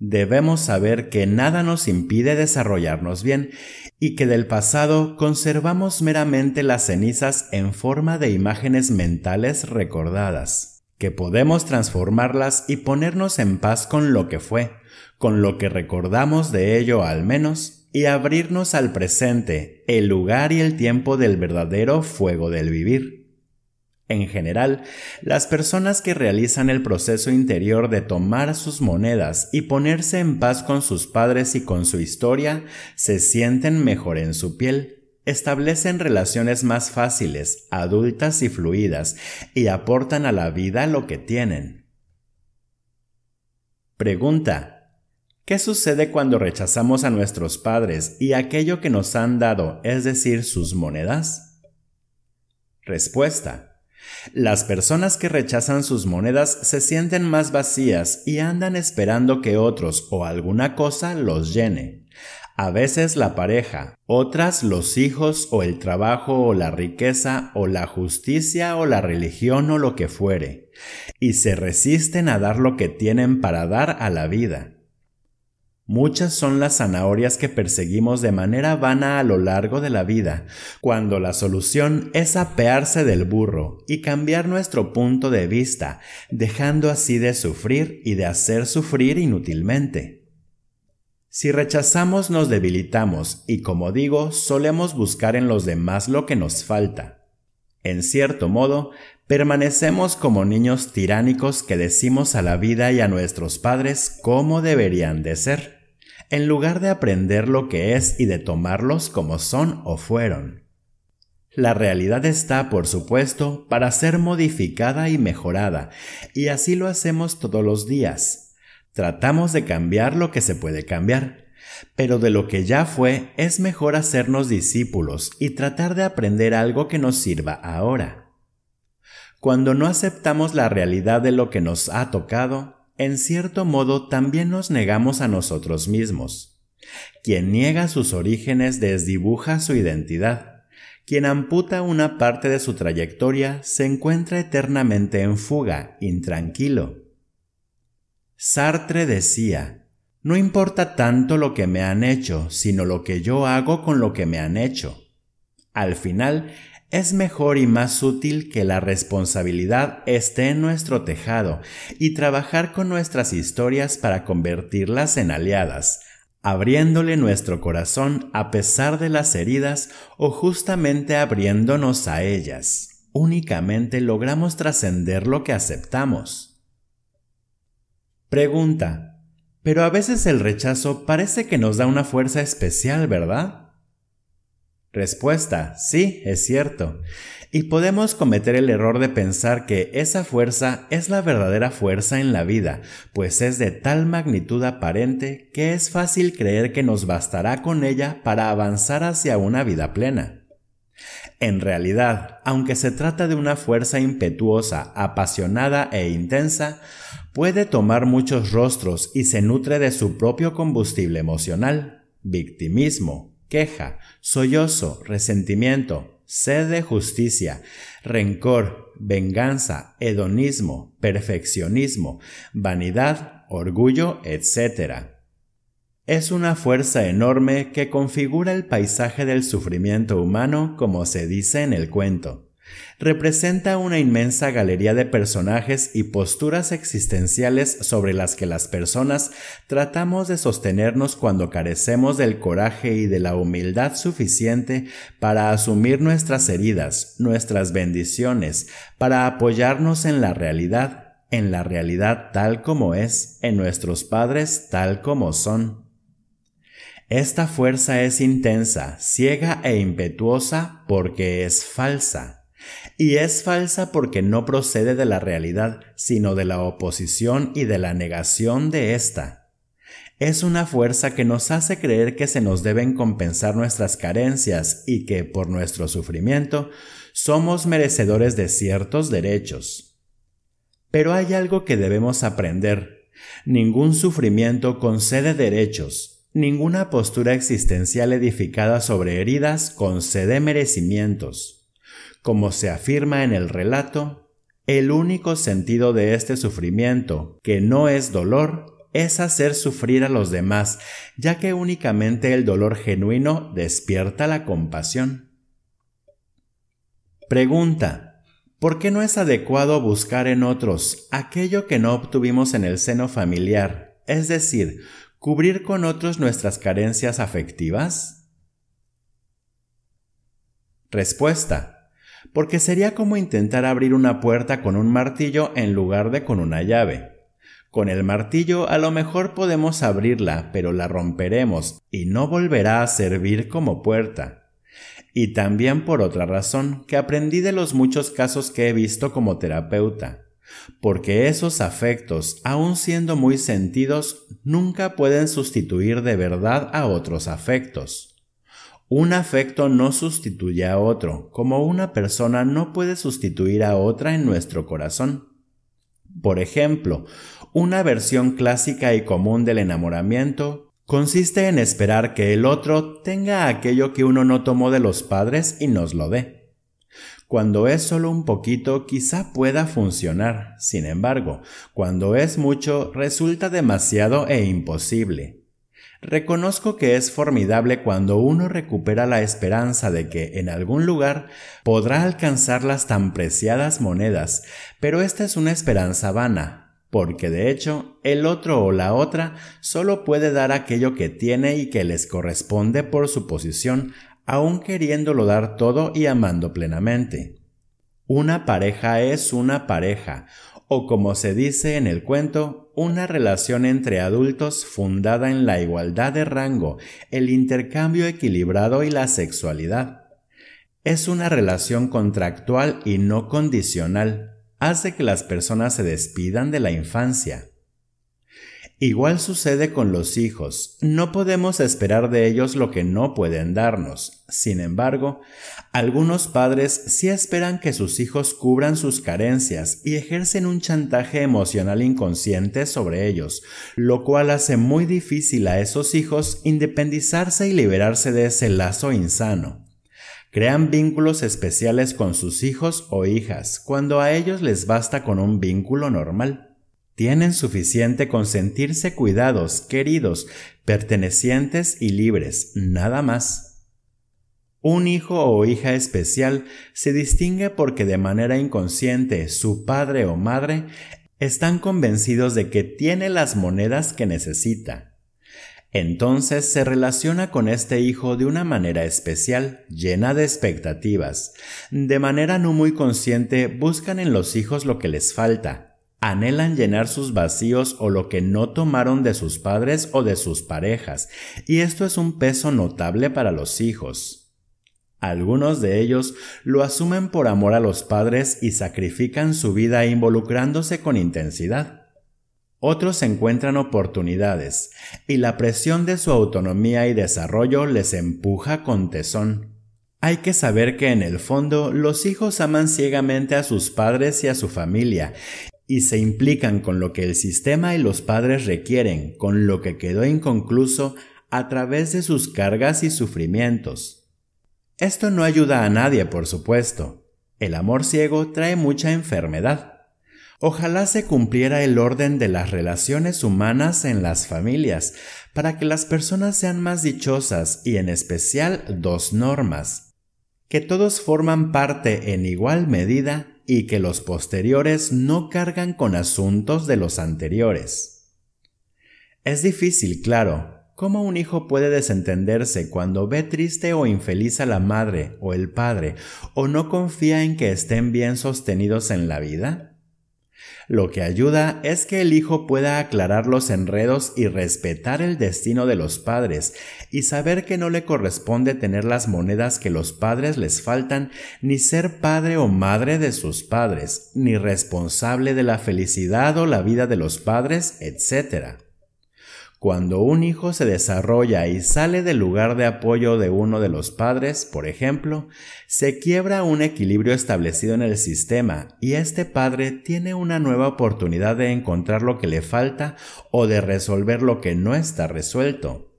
Speaker 1: Debemos saber que nada nos impide desarrollarnos bien y que del pasado conservamos meramente las cenizas en forma de imágenes mentales recordadas que podemos transformarlas y ponernos en paz con lo que fue, con lo que recordamos de ello al menos, y abrirnos al presente, el lugar y el tiempo del verdadero fuego del vivir. En general, las personas que realizan el proceso interior de tomar sus monedas y ponerse en paz con sus padres y con su historia, se sienten mejor en su piel, establecen relaciones más fáciles, adultas y fluidas, y aportan a la vida lo que tienen. Pregunta. ¿Qué sucede cuando rechazamos a nuestros padres y aquello que nos han dado, es decir, sus monedas? Respuesta. Las personas que rechazan sus monedas se sienten más vacías y andan esperando que otros o alguna cosa los llene. A veces la pareja, otras los hijos o el trabajo o la riqueza o la justicia o la religión o lo que fuere, y se resisten a dar lo que tienen para dar a la vida. Muchas son las zanahorias que perseguimos de manera vana a lo largo de la vida, cuando la solución es apearse del burro y cambiar nuestro punto de vista, dejando así de sufrir y de hacer sufrir inútilmente. Si rechazamos nos debilitamos y, como digo, solemos buscar en los demás lo que nos falta. En cierto modo, permanecemos como niños tiránicos que decimos a la vida y a nuestros padres cómo deberían de ser, en lugar de aprender lo que es y de tomarlos como son o fueron. La realidad está, por supuesto, para ser modificada y mejorada, y así lo hacemos todos los días, Tratamos de cambiar lo que se puede cambiar, pero de lo que ya fue es mejor hacernos discípulos y tratar de aprender algo que nos sirva ahora. Cuando no aceptamos la realidad de lo que nos ha tocado, en cierto modo también nos negamos a nosotros mismos. Quien niega sus orígenes desdibuja su identidad. Quien amputa una parte de su trayectoria se encuentra eternamente en fuga, intranquilo. Sartre decía, No importa tanto lo que me han hecho, sino lo que yo hago con lo que me han hecho. Al final, es mejor y más útil que la responsabilidad esté en nuestro tejado y trabajar con nuestras historias para convertirlas en aliadas, abriéndole nuestro corazón a pesar de las heridas o justamente abriéndonos a ellas. Únicamente logramos trascender lo que aceptamos. Pregunta. Pero a veces el rechazo parece que nos da una fuerza especial, ¿verdad? Respuesta. Sí, es cierto. Y podemos cometer el error de pensar que esa fuerza es la verdadera fuerza en la vida, pues es de tal magnitud aparente que es fácil creer que nos bastará con ella para avanzar hacia una vida plena. En realidad, aunque se trata de una fuerza impetuosa, apasionada e intensa, puede tomar muchos rostros y se nutre de su propio combustible emocional, victimismo, queja, sollozo, resentimiento, sed de justicia, rencor, venganza, hedonismo, perfeccionismo, vanidad, orgullo, etc es una fuerza enorme que configura el paisaje del sufrimiento humano como se dice en el cuento. Representa una inmensa galería de personajes y posturas existenciales sobre las que las personas tratamos de sostenernos cuando carecemos del coraje y de la humildad suficiente para asumir nuestras heridas, nuestras bendiciones, para apoyarnos en la realidad, en la realidad tal como es, en nuestros padres tal como son. Esta fuerza es intensa, ciega e impetuosa porque es falsa. Y es falsa porque no procede de la realidad, sino de la oposición y de la negación de ésta. Es una fuerza que nos hace creer que se nos deben compensar nuestras carencias y que, por nuestro sufrimiento, somos merecedores de ciertos derechos. Pero hay algo que debemos aprender. Ningún sufrimiento concede derechos, Ninguna postura existencial edificada sobre heridas concede merecimientos. Como se afirma en el relato, el único sentido de este sufrimiento, que no es dolor, es hacer sufrir a los demás, ya que únicamente el dolor genuino despierta la compasión. Pregunta. ¿Por qué no es adecuado buscar en otros aquello que no obtuvimos en el seno familiar, es decir, cubrir con otros nuestras carencias afectivas? Respuesta. Porque sería como intentar abrir una puerta con un martillo en lugar de con una llave. Con el martillo a lo mejor podemos abrirla, pero la romperemos y no volverá a servir como puerta. Y también por otra razón que aprendí de los muchos casos que he visto como terapeuta porque esos afectos, aun siendo muy sentidos, nunca pueden sustituir de verdad a otros afectos. Un afecto no sustituye a otro, como una persona no puede sustituir a otra en nuestro corazón. Por ejemplo, una versión clásica y común del enamoramiento consiste en esperar que el otro tenga aquello que uno no tomó de los padres y nos lo dé. Cuando es solo un poquito quizá pueda funcionar, sin embargo, cuando es mucho resulta demasiado e imposible. Reconozco que es formidable cuando uno recupera la esperanza de que en algún lugar podrá alcanzar las tan preciadas monedas, pero esta es una esperanza vana, porque de hecho el otro o la otra solo puede dar aquello que tiene y que les corresponde por su posición aún queriéndolo dar todo y amando plenamente. Una pareja es una pareja, o como se dice en el cuento, una relación entre adultos fundada en la igualdad de rango, el intercambio equilibrado y la sexualidad. Es una relación contractual y no condicional. Hace que las personas se despidan de la infancia, Igual sucede con los hijos. No podemos esperar de ellos lo que no pueden darnos. Sin embargo, algunos padres sí esperan que sus hijos cubran sus carencias y ejercen un chantaje emocional inconsciente sobre ellos, lo cual hace muy difícil a esos hijos independizarse y liberarse de ese lazo insano. Crean vínculos especiales con sus hijos o hijas, cuando a ellos les basta con un vínculo normal tienen suficiente con sentirse cuidados, queridos, pertenecientes y libres, nada más. Un hijo o hija especial se distingue porque de manera inconsciente su padre o madre están convencidos de que tiene las monedas que necesita. Entonces se relaciona con este hijo de una manera especial, llena de expectativas. De manera no muy consciente buscan en los hijos lo que les falta, Anhelan llenar sus vacíos o lo que no tomaron de sus padres o de sus parejas, y esto es un peso notable para los hijos. Algunos de ellos lo asumen por amor a los padres y sacrifican su vida involucrándose con intensidad. Otros encuentran oportunidades, y la presión de su autonomía y desarrollo les empuja con tesón. Hay que saber que en el fondo los hijos aman ciegamente a sus padres y a su familia, y se implican con lo que el sistema y los padres requieren, con lo que quedó inconcluso a través de sus cargas y sufrimientos. Esto no ayuda a nadie, por supuesto. El amor ciego trae mucha enfermedad. Ojalá se cumpliera el orden de las relaciones humanas en las familias, para que las personas sean más dichosas y en especial dos normas, que todos forman parte en igual medida y que los posteriores no cargan con asuntos de los anteriores. Es difícil, claro, cómo un hijo puede desentenderse cuando ve triste o infeliz a la madre o el padre, o no confía en que estén bien sostenidos en la vida. Lo que ayuda es que el hijo pueda aclarar los enredos y respetar el destino de los padres, y saber que no le corresponde tener las monedas que los padres les faltan, ni ser padre o madre de sus padres, ni responsable de la felicidad o la vida de los padres, etc. Cuando un hijo se desarrolla y sale del lugar de apoyo de uno de los padres, por ejemplo, se quiebra un equilibrio establecido en el sistema y este padre tiene una nueva oportunidad de encontrar lo que le falta o de resolver lo que no está resuelto.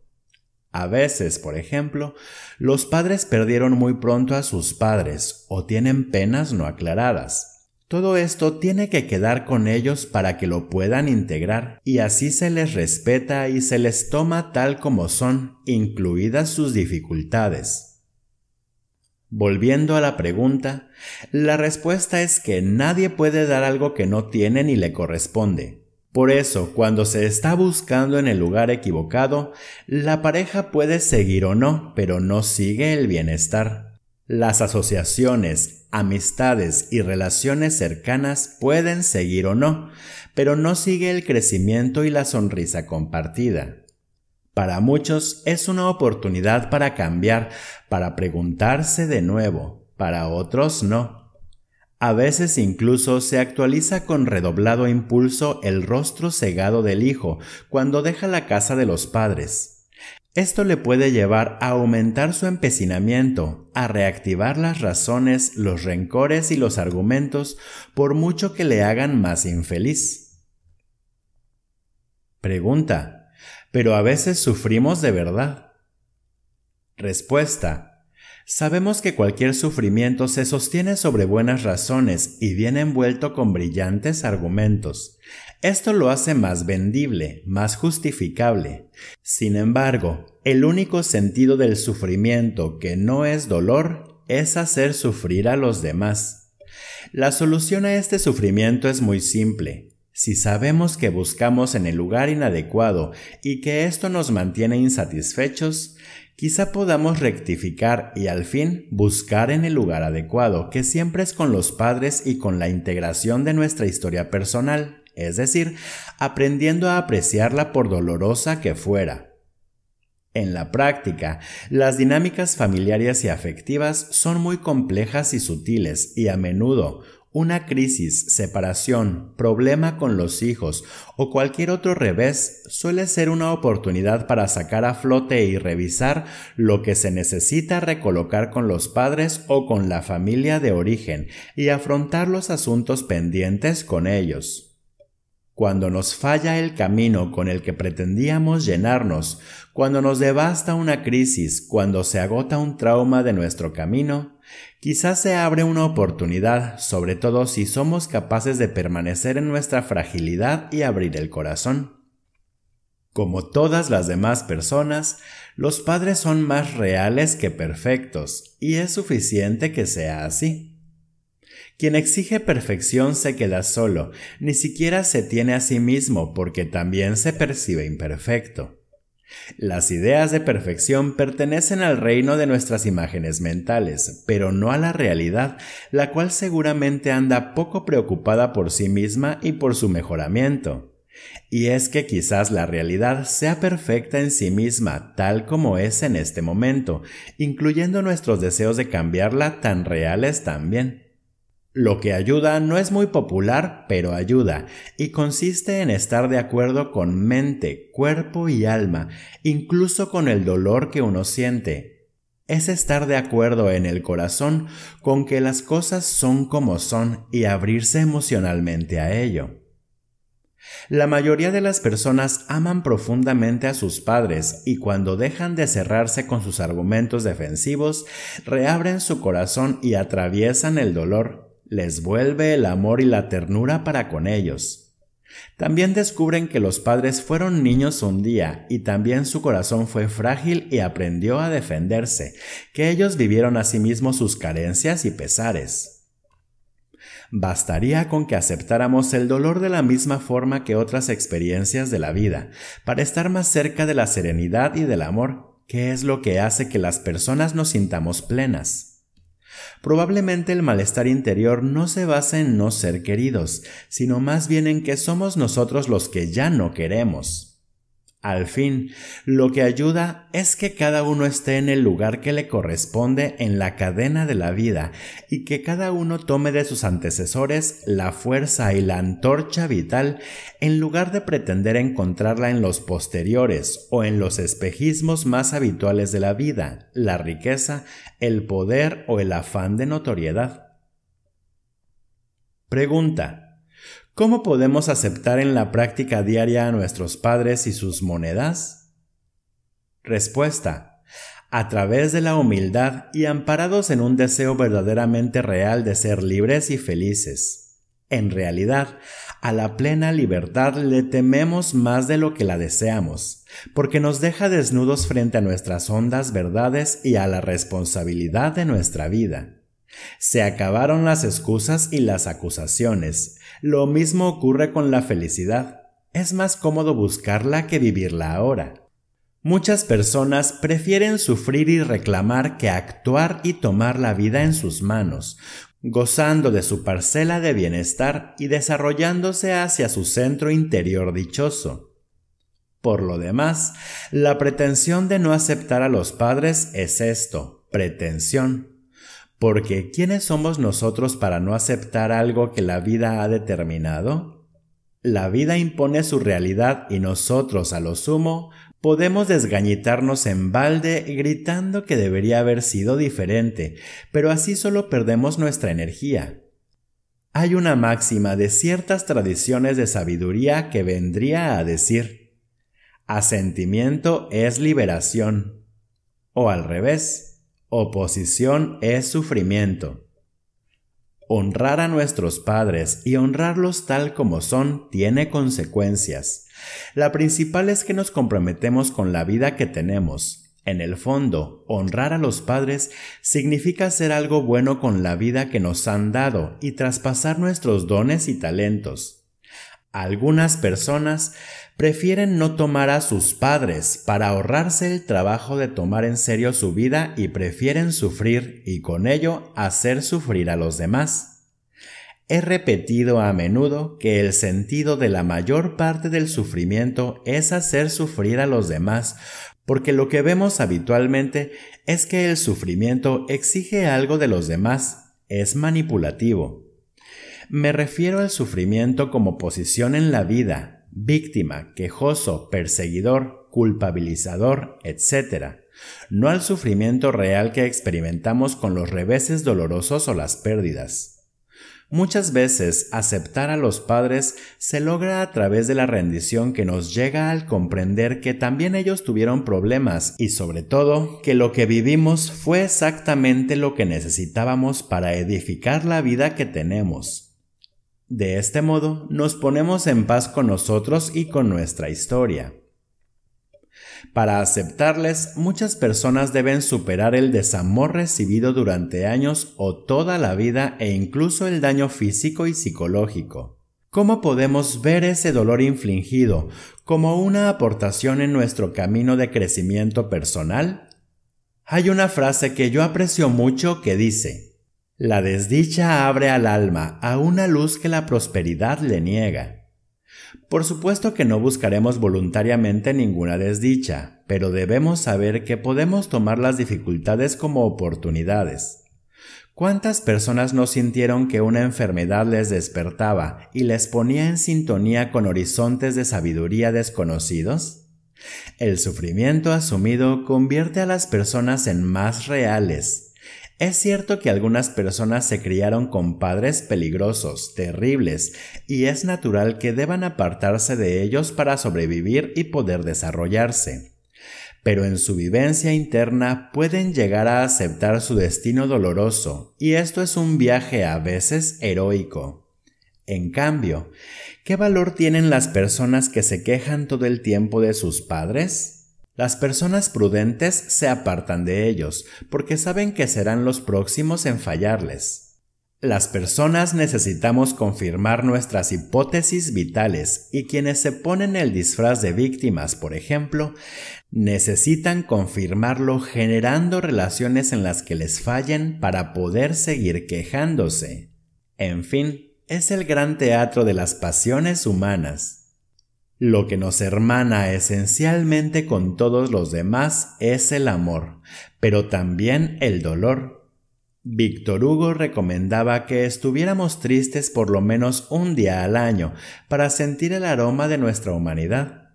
Speaker 1: A veces, por ejemplo, los padres perdieron muy pronto a sus padres o tienen penas no aclaradas. Todo esto tiene que quedar con ellos para que lo puedan integrar, y así se les respeta y se les toma tal como son, incluidas sus dificultades. Volviendo a la pregunta, la respuesta es que nadie puede dar algo que no tiene ni le corresponde. Por eso, cuando se está buscando en el lugar equivocado, la pareja puede seguir o no, pero no sigue el bienestar. Las asociaciones amistades y relaciones cercanas pueden seguir o no, pero no sigue el crecimiento y la sonrisa compartida. Para muchos es una oportunidad para cambiar, para preguntarse de nuevo, para otros no. A veces incluso se actualiza con redoblado impulso el rostro cegado del hijo cuando deja la casa de los padres. Esto le puede llevar a aumentar su empecinamiento, a reactivar las razones, los rencores y los argumentos por mucho que le hagan más infeliz. Pregunta. Pero a veces sufrimos de verdad. Respuesta. Sabemos que cualquier sufrimiento se sostiene sobre buenas razones y viene envuelto con brillantes argumentos. Esto lo hace más vendible, más justificable. Sin embargo, el único sentido del sufrimiento que no es dolor es hacer sufrir a los demás. La solución a este sufrimiento es muy simple. Si sabemos que buscamos en el lugar inadecuado y que esto nos mantiene insatisfechos, Quizá podamos rectificar y al fin buscar en el lugar adecuado, que siempre es con los padres y con la integración de nuestra historia personal, es decir, aprendiendo a apreciarla por dolorosa que fuera, en la práctica, las dinámicas familiares y afectivas son muy complejas y sutiles y a menudo una crisis, separación, problema con los hijos o cualquier otro revés suele ser una oportunidad para sacar a flote y revisar lo que se necesita recolocar con los padres o con la familia de origen y afrontar los asuntos pendientes con ellos. Cuando nos falla el camino con el que pretendíamos llenarnos, cuando nos devasta una crisis, cuando se agota un trauma de nuestro camino, Quizás se abre una oportunidad, sobre todo si somos capaces de permanecer en nuestra fragilidad y abrir el corazón. Como todas las demás personas, los padres son más reales que perfectos, y es suficiente que sea así. Quien exige perfección se queda solo, ni siquiera se tiene a sí mismo porque también se percibe imperfecto. Las ideas de perfección pertenecen al reino de nuestras imágenes mentales, pero no a la realidad, la cual seguramente anda poco preocupada por sí misma y por su mejoramiento. Y es que quizás la realidad sea perfecta en sí misma, tal como es en este momento, incluyendo nuestros deseos de cambiarla tan reales también. Lo que ayuda no es muy popular, pero ayuda, y consiste en estar de acuerdo con mente, cuerpo y alma, incluso con el dolor que uno siente. Es estar de acuerdo en el corazón con que las cosas son como son y abrirse emocionalmente a ello. La mayoría de las personas aman profundamente a sus padres y cuando dejan de cerrarse con sus argumentos defensivos, reabren su corazón y atraviesan el dolor les vuelve el amor y la ternura para con ellos. También descubren que los padres fueron niños un día y también su corazón fue frágil y aprendió a defenderse, que ellos vivieron a sí sus carencias y pesares. Bastaría con que aceptáramos el dolor de la misma forma que otras experiencias de la vida, para estar más cerca de la serenidad y del amor, que es lo que hace que las personas nos sintamos plenas. Probablemente el malestar interior no se basa en no ser queridos, sino más bien en que somos nosotros los que ya no queremos. Al fin, lo que ayuda es que cada uno esté en el lugar que le corresponde en la cadena de la vida y que cada uno tome de sus antecesores la fuerza y la antorcha vital en lugar de pretender encontrarla en los posteriores o en los espejismos más habituales de la vida, la riqueza, el poder o el afán de notoriedad. Pregunta ¿Cómo podemos aceptar en la práctica diaria a nuestros padres y sus monedas? Respuesta. A través de la humildad y amparados en un deseo verdaderamente real de ser libres y felices. En realidad, a la plena libertad le tememos más de lo que la deseamos, porque nos deja desnudos frente a nuestras hondas verdades y a la responsabilidad de nuestra vida. Se acabaron las excusas y las acusaciones, lo mismo ocurre con la felicidad. Es más cómodo buscarla que vivirla ahora. Muchas personas prefieren sufrir y reclamar que actuar y tomar la vida en sus manos, gozando de su parcela de bienestar y desarrollándose hacia su centro interior dichoso. Por lo demás, la pretensión de no aceptar a los padres es esto, pretensión. Porque ¿quiénes somos nosotros para no aceptar algo que la vida ha determinado? La vida impone su realidad y nosotros, a lo sumo, podemos desgañitarnos en balde gritando que debería haber sido diferente, pero así solo perdemos nuestra energía. Hay una máxima de ciertas tradiciones de sabiduría que vendría a decir, asentimiento es liberación, o al revés, Oposición es sufrimiento. Honrar a nuestros padres y honrarlos tal como son tiene consecuencias. La principal es que nos comprometemos con la vida que tenemos. En el fondo, honrar a los padres significa hacer algo bueno con la vida que nos han dado y traspasar nuestros dones y talentos. Algunas personas prefieren no tomar a sus padres para ahorrarse el trabajo de tomar en serio su vida y prefieren sufrir y con ello hacer sufrir a los demás. He repetido a menudo que el sentido de la mayor parte del sufrimiento es hacer sufrir a los demás, porque lo que vemos habitualmente es que el sufrimiento exige algo de los demás, es manipulativo. Me refiero al sufrimiento como posición en la vida, víctima, quejoso, perseguidor, culpabilizador, etc., no al sufrimiento real que experimentamos con los reveses dolorosos o las pérdidas. Muchas veces aceptar a los padres se logra a través de la rendición que nos llega al comprender que también ellos tuvieron problemas y sobre todo que lo que vivimos fue exactamente lo que necesitábamos para edificar la vida que tenemos. De este modo, nos ponemos en paz con nosotros y con nuestra historia. Para aceptarles, muchas personas deben superar el desamor recibido durante años o toda la vida e incluso el daño físico y psicológico. ¿Cómo podemos ver ese dolor infligido como una aportación en nuestro camino de crecimiento personal? Hay una frase que yo aprecio mucho que dice, la desdicha abre al alma a una luz que la prosperidad le niega. Por supuesto que no buscaremos voluntariamente ninguna desdicha, pero debemos saber que podemos tomar las dificultades como oportunidades. ¿Cuántas personas no sintieron que una enfermedad les despertaba y les ponía en sintonía con horizontes de sabiduría desconocidos? El sufrimiento asumido convierte a las personas en más reales, es cierto que algunas personas se criaron con padres peligrosos, terribles, y es natural que deban apartarse de ellos para sobrevivir y poder desarrollarse. Pero en su vivencia interna pueden llegar a aceptar su destino doloroso, y esto es un viaje a veces heroico. En cambio, ¿qué valor tienen las personas que se quejan todo el tiempo de sus padres? Las personas prudentes se apartan de ellos, porque saben que serán los próximos en fallarles. Las personas necesitamos confirmar nuestras hipótesis vitales y quienes se ponen el disfraz de víctimas, por ejemplo, necesitan confirmarlo generando relaciones en las que les fallen para poder seguir quejándose. En fin, es el gran teatro de las pasiones humanas. Lo que nos hermana esencialmente con todos los demás es el amor, pero también el dolor. Víctor Hugo recomendaba que estuviéramos tristes por lo menos un día al año para sentir el aroma de nuestra humanidad.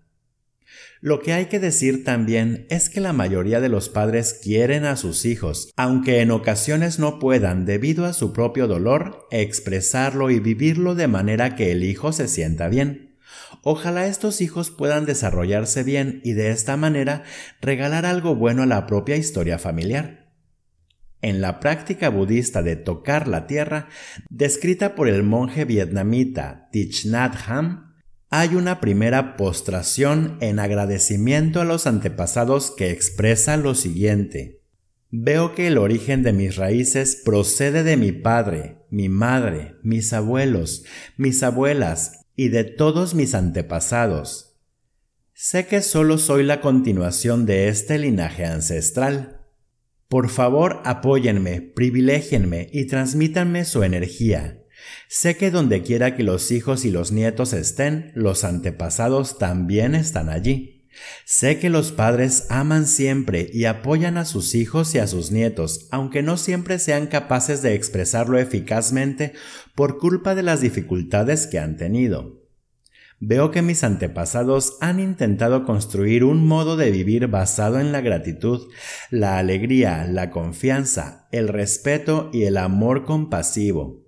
Speaker 1: Lo que hay que decir también es que la mayoría de los padres quieren a sus hijos, aunque en ocasiones no puedan, debido a su propio dolor, expresarlo y vivirlo de manera que el hijo se sienta bien. Ojalá estos hijos puedan desarrollarse bien y de esta manera regalar algo bueno a la propia historia familiar. En la práctica budista de tocar la tierra, descrita por el monje vietnamita Thich Nhat Hanh, hay una primera postración en agradecimiento a los antepasados que expresa lo siguiente. Veo que el origen de mis raíces procede de mi padre, mi madre, mis abuelos, mis abuelas, y de todos mis antepasados. Sé que solo soy la continuación de este linaje ancestral. Por favor, apóyenme, privilegienme y transmítanme su energía. Sé que donde quiera que los hijos y los nietos estén, los antepasados también están allí. Sé que los padres aman siempre y apoyan a sus hijos y a sus nietos, aunque no siempre sean capaces de expresarlo eficazmente por culpa de las dificultades que han tenido. Veo que mis antepasados han intentado construir un modo de vivir basado en la gratitud, la alegría, la confianza, el respeto y el amor compasivo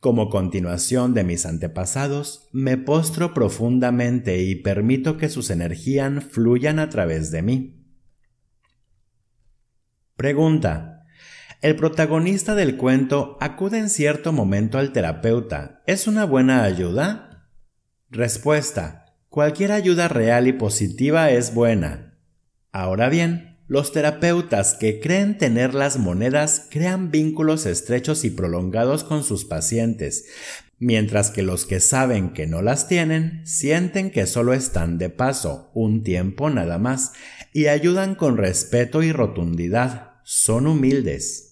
Speaker 1: como continuación de mis antepasados, me postro profundamente y permito que sus energías fluyan a través de mí. Pregunta. El protagonista del cuento acude en cierto momento al terapeuta. ¿Es una buena ayuda? Respuesta. Cualquier ayuda real y positiva es buena. Ahora bien, los terapeutas que creen tener las monedas crean vínculos estrechos y prolongados con sus pacientes, mientras que los que saben que no las tienen sienten que solo están de paso, un tiempo nada más, y ayudan con respeto y rotundidad, son humildes.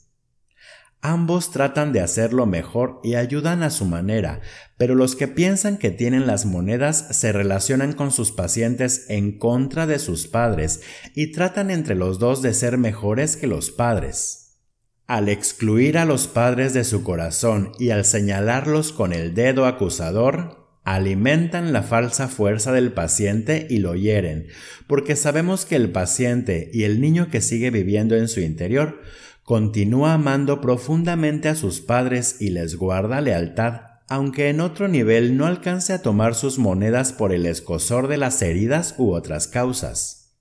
Speaker 1: Ambos tratan de hacerlo mejor y ayudan a su manera, pero los que piensan que tienen las monedas se relacionan con sus pacientes en contra de sus padres y tratan entre los dos de ser mejores que los padres. Al excluir a los padres de su corazón y al señalarlos con el dedo acusador, alimentan la falsa fuerza del paciente y lo hieren, porque sabemos que el paciente y el niño que sigue viviendo en su interior continúa amando profundamente a sus padres y les guarda lealtad, aunque en otro nivel no alcance a tomar sus monedas por el escosor de las heridas u otras causas.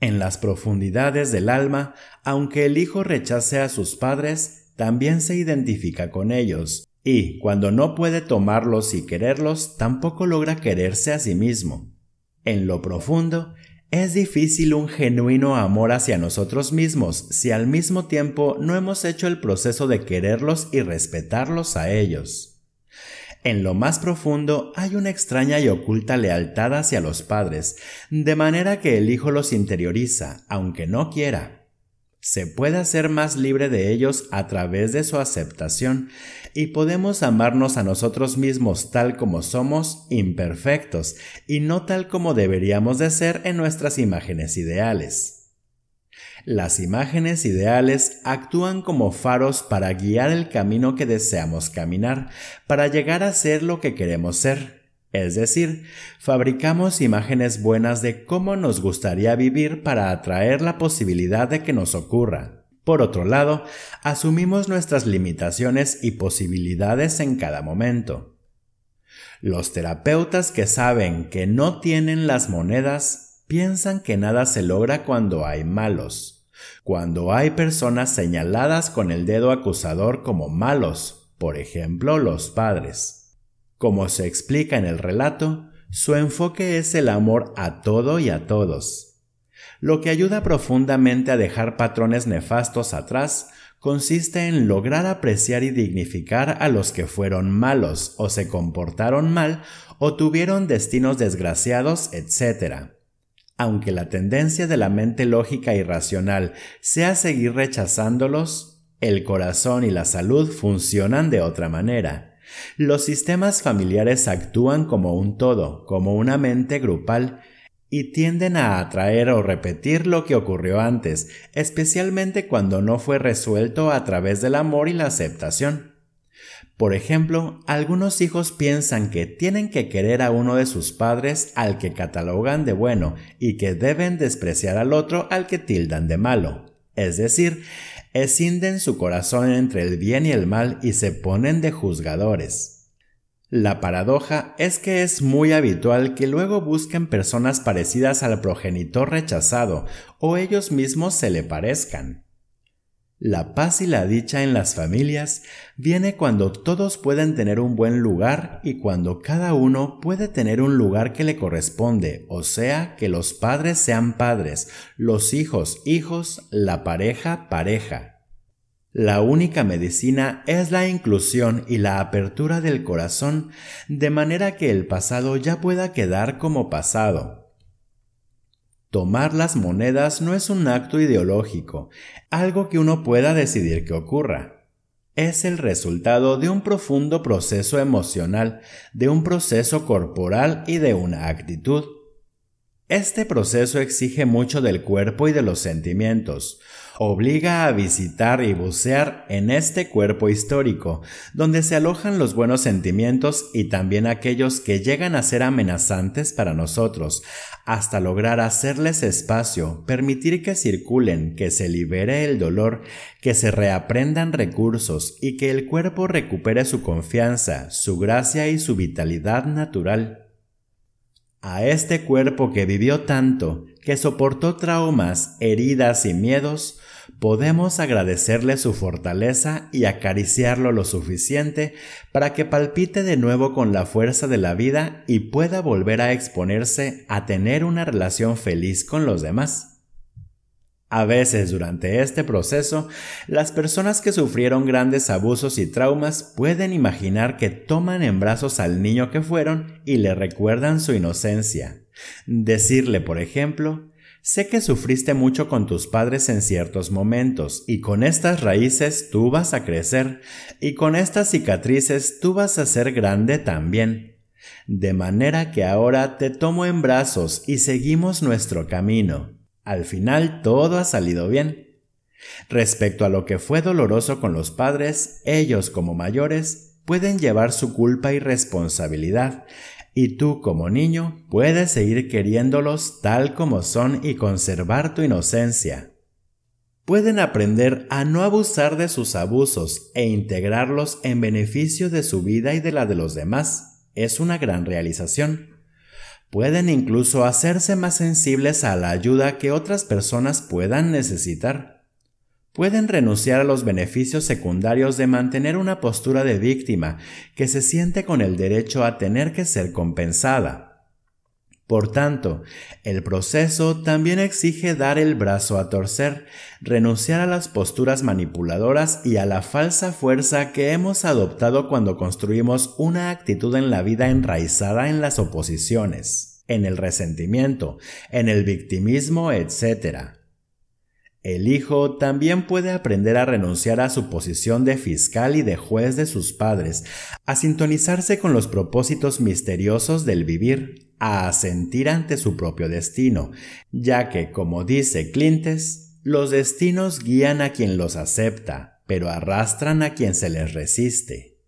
Speaker 1: En las profundidades del alma, aunque el hijo rechace a sus padres, también se identifica con ellos, y cuando no puede tomarlos y quererlos, tampoco logra quererse a sí mismo. En lo profundo, es difícil un genuino amor hacia nosotros mismos si al mismo tiempo no hemos hecho el proceso de quererlos y respetarlos a ellos. En lo más profundo hay una extraña y oculta lealtad hacia los padres, de manera que el hijo los interioriza, aunque no quiera. Se puede hacer más libre de ellos a través de su aceptación y podemos amarnos a nosotros mismos tal como somos imperfectos y no tal como deberíamos de ser en nuestras imágenes ideales. Las imágenes ideales actúan como faros para guiar el camino que deseamos caminar, para llegar a ser lo que queremos ser. Es decir, fabricamos imágenes buenas de cómo nos gustaría vivir para atraer la posibilidad de que nos ocurra. Por otro lado, asumimos nuestras limitaciones y posibilidades en cada momento. Los terapeutas que saben que no tienen las monedas piensan que nada se logra cuando hay malos, cuando hay personas señaladas con el dedo acusador como malos, por ejemplo los padres. Como se explica en el relato, su enfoque es el amor a todo y a todos, lo que ayuda profundamente a dejar patrones nefastos atrás consiste en lograr apreciar y dignificar a los que fueron malos o se comportaron mal o tuvieron destinos desgraciados, etc. Aunque la tendencia de la mente lógica y racional sea seguir rechazándolos, el corazón y la salud funcionan de otra manera. Los sistemas familiares actúan como un todo, como una mente grupal, y tienden a atraer o repetir lo que ocurrió antes, especialmente cuando no fue resuelto a través del amor y la aceptación. Por ejemplo, algunos hijos piensan que tienen que querer a uno de sus padres al que catalogan de bueno y que deben despreciar al otro al que tildan de malo. Es decir, escinden su corazón entre el bien y el mal y se ponen de juzgadores. La paradoja es que es muy habitual que luego busquen personas parecidas al progenitor rechazado o ellos mismos se le parezcan. La paz y la dicha en las familias viene cuando todos pueden tener un buen lugar y cuando cada uno puede tener un lugar que le corresponde, o sea, que los padres sean padres, los hijos hijos, la pareja pareja, la única medicina es la inclusión y la apertura del corazón de manera que el pasado ya pueda quedar como pasado. Tomar las monedas no es un acto ideológico, algo que uno pueda decidir que ocurra. Es el resultado de un profundo proceso emocional, de un proceso corporal y de una actitud. Este proceso exige mucho del cuerpo y de los sentimientos, obliga a visitar y bucear en este cuerpo histórico, donde se alojan los buenos sentimientos y también aquellos que llegan a ser amenazantes para nosotros, hasta lograr hacerles espacio, permitir que circulen, que se libere el dolor, que se reaprendan recursos y que el cuerpo recupere su confianza, su gracia y su vitalidad natural. A este cuerpo que vivió tanto, que soportó traumas, heridas y miedos, podemos agradecerle su fortaleza y acariciarlo lo suficiente para que palpite de nuevo con la fuerza de la vida y pueda volver a exponerse a tener una relación feliz con los demás. A veces durante este proceso, las personas que sufrieron grandes abusos y traumas pueden imaginar que toman en brazos al niño que fueron y le recuerdan su inocencia. Decirle, por ejemplo, Sé que sufriste mucho con tus padres en ciertos momentos y con estas raíces tú vas a crecer y con estas cicatrices tú vas a ser grande también. De manera que ahora te tomo en brazos y seguimos nuestro camino. Al final todo ha salido bien. Respecto a lo que fue doloroso con los padres, ellos como mayores pueden llevar su culpa y responsabilidad, y tú como niño puedes seguir queriéndolos tal como son y conservar tu inocencia. Pueden aprender a no abusar de sus abusos e integrarlos en beneficio de su vida y de la de los demás. Es una gran realización pueden incluso hacerse más sensibles a la ayuda que otras personas puedan necesitar. Pueden renunciar a los beneficios secundarios de mantener una postura de víctima que se siente con el derecho a tener que ser compensada. Por tanto, el proceso también exige dar el brazo a torcer, renunciar a las posturas manipuladoras y a la falsa fuerza que hemos adoptado cuando construimos una actitud en la vida enraizada en las oposiciones, en el resentimiento, en el victimismo, etc. El hijo también puede aprender a renunciar a su posición de fiscal y de juez de sus padres, a sintonizarse con los propósitos misteriosos del vivir, a asentir ante su propio destino, ya que, como dice Clintes, los destinos guían a quien los acepta, pero arrastran a quien se les resiste.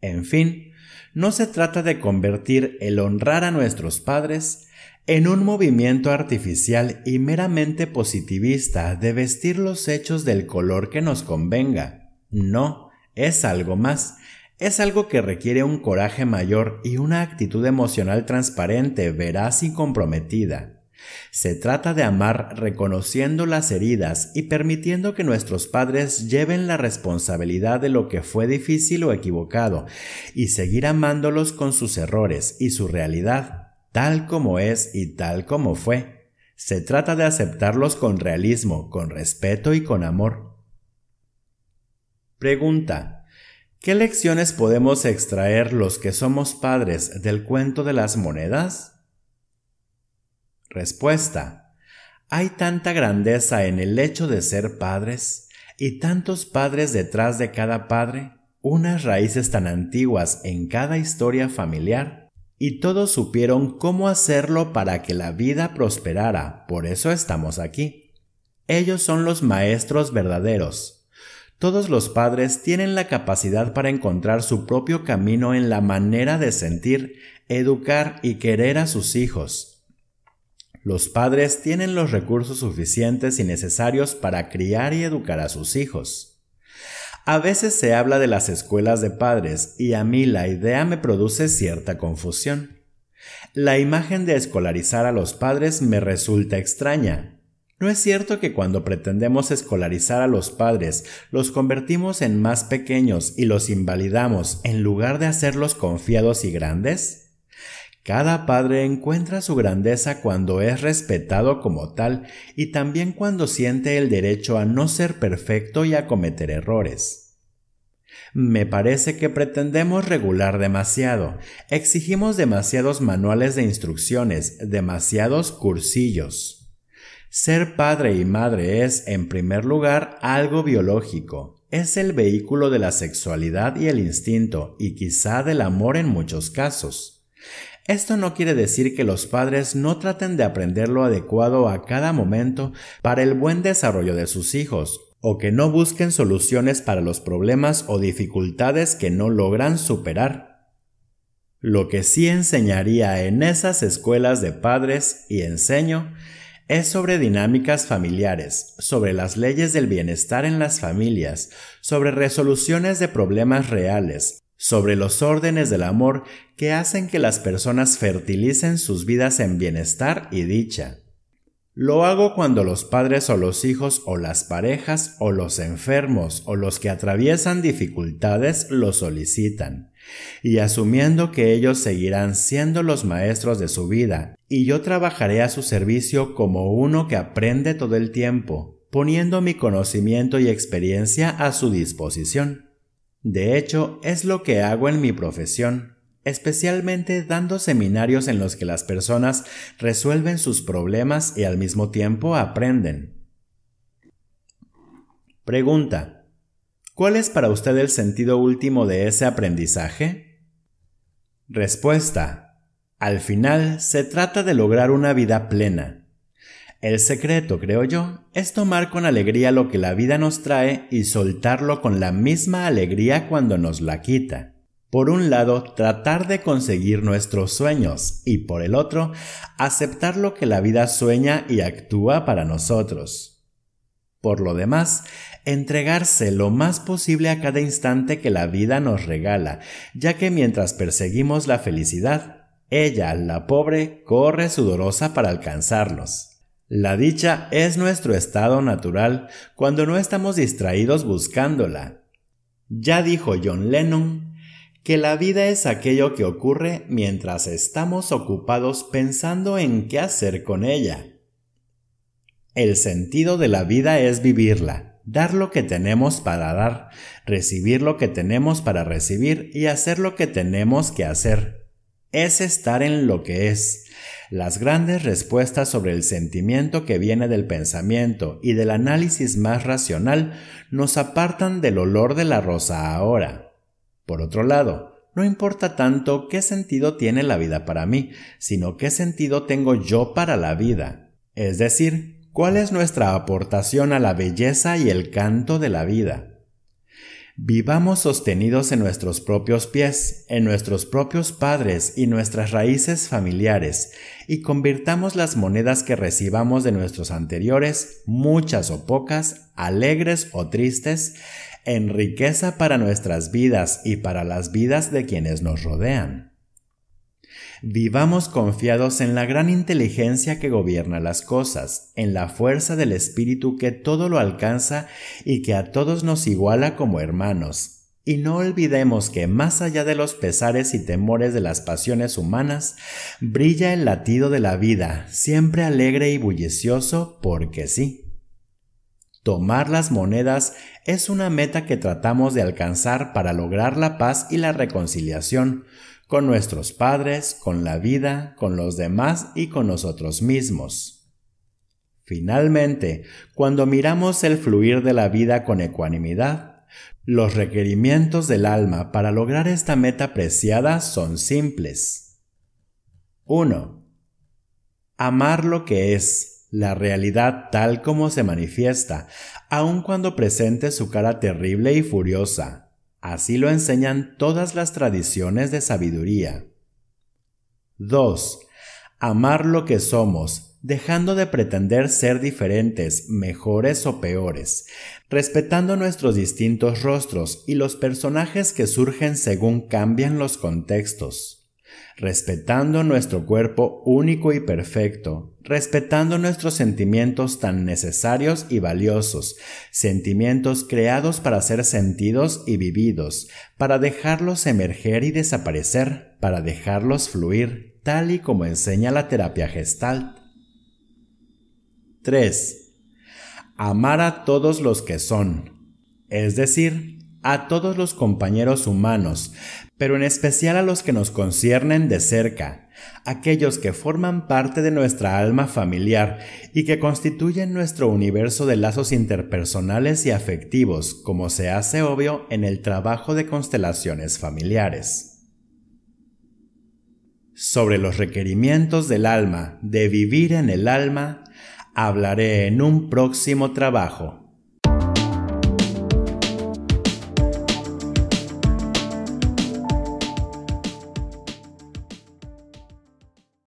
Speaker 1: En fin, no se trata de convertir el honrar a nuestros padres en un movimiento artificial y meramente positivista de vestir los hechos del color que nos convenga. No, es algo más, es algo que requiere un coraje mayor y una actitud emocional transparente, veraz y comprometida. Se trata de amar reconociendo las heridas y permitiendo que nuestros padres lleven la responsabilidad de lo que fue difícil o equivocado, y seguir amándolos con sus errores y su realidad, tal como es y tal como fue. Se trata de aceptarlos con realismo, con respeto y con amor. Pregunta. ¿Qué lecciones podemos extraer los que somos padres del cuento de las monedas? Respuesta. Hay tanta grandeza en el hecho de ser padres y tantos padres detrás de cada padre, unas raíces tan antiguas en cada historia familiar y todos supieron cómo hacerlo para que la vida prosperara, por eso estamos aquí. Ellos son los maestros verdaderos. Todos los padres tienen la capacidad para encontrar su propio camino en la manera de sentir, educar y querer a sus hijos. Los padres tienen los recursos suficientes y necesarios para criar y educar a sus hijos. A veces se habla de las escuelas de padres y a mí la idea me produce cierta confusión. La imagen de escolarizar a los padres me resulta extraña. ¿No es cierto que cuando pretendemos escolarizar a los padres los convertimos en más pequeños y los invalidamos en lugar de hacerlos confiados y grandes? Cada padre encuentra su grandeza cuando es respetado como tal y también cuando siente el derecho a no ser perfecto y a cometer errores. Me parece que pretendemos regular demasiado, exigimos demasiados manuales de instrucciones, demasiados cursillos. Ser padre y madre es, en primer lugar, algo biológico, es el vehículo de la sexualidad y el instinto, y quizá del amor en muchos casos. Esto no quiere decir que los padres no traten de aprender lo adecuado a cada momento para el buen desarrollo de sus hijos, o que no busquen soluciones para los problemas o dificultades que no logran superar. Lo que sí enseñaría en esas escuelas de padres y enseño es sobre dinámicas familiares, sobre las leyes del bienestar en las familias, sobre resoluciones de problemas reales, sobre los órdenes del amor que hacen que las personas fertilicen sus vidas en bienestar y dicha. Lo hago cuando los padres o los hijos o las parejas o los enfermos o los que atraviesan dificultades lo solicitan, y asumiendo que ellos seguirán siendo los maestros de su vida, y yo trabajaré a su servicio como uno que aprende todo el tiempo, poniendo mi conocimiento y experiencia a su disposición. De hecho, es lo que hago en mi profesión, especialmente dando seminarios en los que las personas resuelven sus problemas y al mismo tiempo aprenden. Pregunta. ¿Cuál es para usted el sentido último de ese aprendizaje? Respuesta. Al final se trata de lograr una vida plena, el secreto, creo yo, es tomar con alegría lo que la vida nos trae y soltarlo con la misma alegría cuando nos la quita. Por un lado, tratar de conseguir nuestros sueños y por el otro, aceptar lo que la vida sueña y actúa para nosotros. Por lo demás, entregarse lo más posible a cada instante que la vida nos regala, ya que mientras perseguimos la felicidad, ella, la pobre, corre sudorosa para alcanzarlos. La dicha es nuestro estado natural cuando no estamos distraídos buscándola. Ya dijo John Lennon que la vida es aquello que ocurre mientras estamos ocupados pensando en qué hacer con ella. El sentido de la vida es vivirla, dar lo que tenemos para dar, recibir lo que tenemos para recibir y hacer lo que tenemos que hacer es estar en lo que es. Las grandes respuestas sobre el sentimiento que viene del pensamiento y del análisis más racional nos apartan del olor de la rosa ahora. Por otro lado, no importa tanto qué sentido tiene la vida para mí, sino qué sentido tengo yo para la vida. Es decir, cuál es nuestra aportación a la belleza y el canto de la vida. Vivamos sostenidos en nuestros propios pies, en nuestros propios padres y nuestras raíces familiares, y convirtamos las monedas que recibamos de nuestros anteriores, muchas o pocas, alegres o tristes, en riqueza para nuestras vidas y para las vidas de quienes nos rodean. Vivamos confiados en la gran inteligencia que gobierna las cosas, en la fuerza del Espíritu que todo lo alcanza y que a todos nos iguala como hermanos. Y no olvidemos que más allá de los pesares y temores de las pasiones humanas, brilla el latido de la vida, siempre alegre y bullicioso, porque sí. Tomar las monedas es una meta que tratamos de alcanzar para lograr la paz y la reconciliación, con nuestros padres, con la vida, con los demás y con nosotros mismos. Finalmente, cuando miramos el fluir de la vida con ecuanimidad, los requerimientos del alma para lograr esta meta preciada son simples. 1. Amar lo que es, la realidad tal como se manifiesta, aun cuando presente su cara terrible y furiosa, Así lo enseñan todas las tradiciones de sabiduría. 2. Amar lo que somos, dejando de pretender ser diferentes, mejores o peores, respetando nuestros distintos rostros y los personajes que surgen según cambian los contextos respetando nuestro cuerpo único y perfecto, respetando nuestros sentimientos tan necesarios y valiosos, sentimientos creados para ser sentidos y vividos, para dejarlos emerger y desaparecer, para dejarlos fluir, tal y como enseña la terapia gestal. 3. Amar a todos los que son, es decir, a todos los compañeros humanos, pero en especial a los que nos conciernen de cerca, aquellos que forman parte de nuestra alma familiar y que constituyen nuestro universo de lazos interpersonales y afectivos, como se hace obvio en el trabajo de constelaciones familiares. Sobre los requerimientos del alma, de vivir en el alma, hablaré en un próximo trabajo.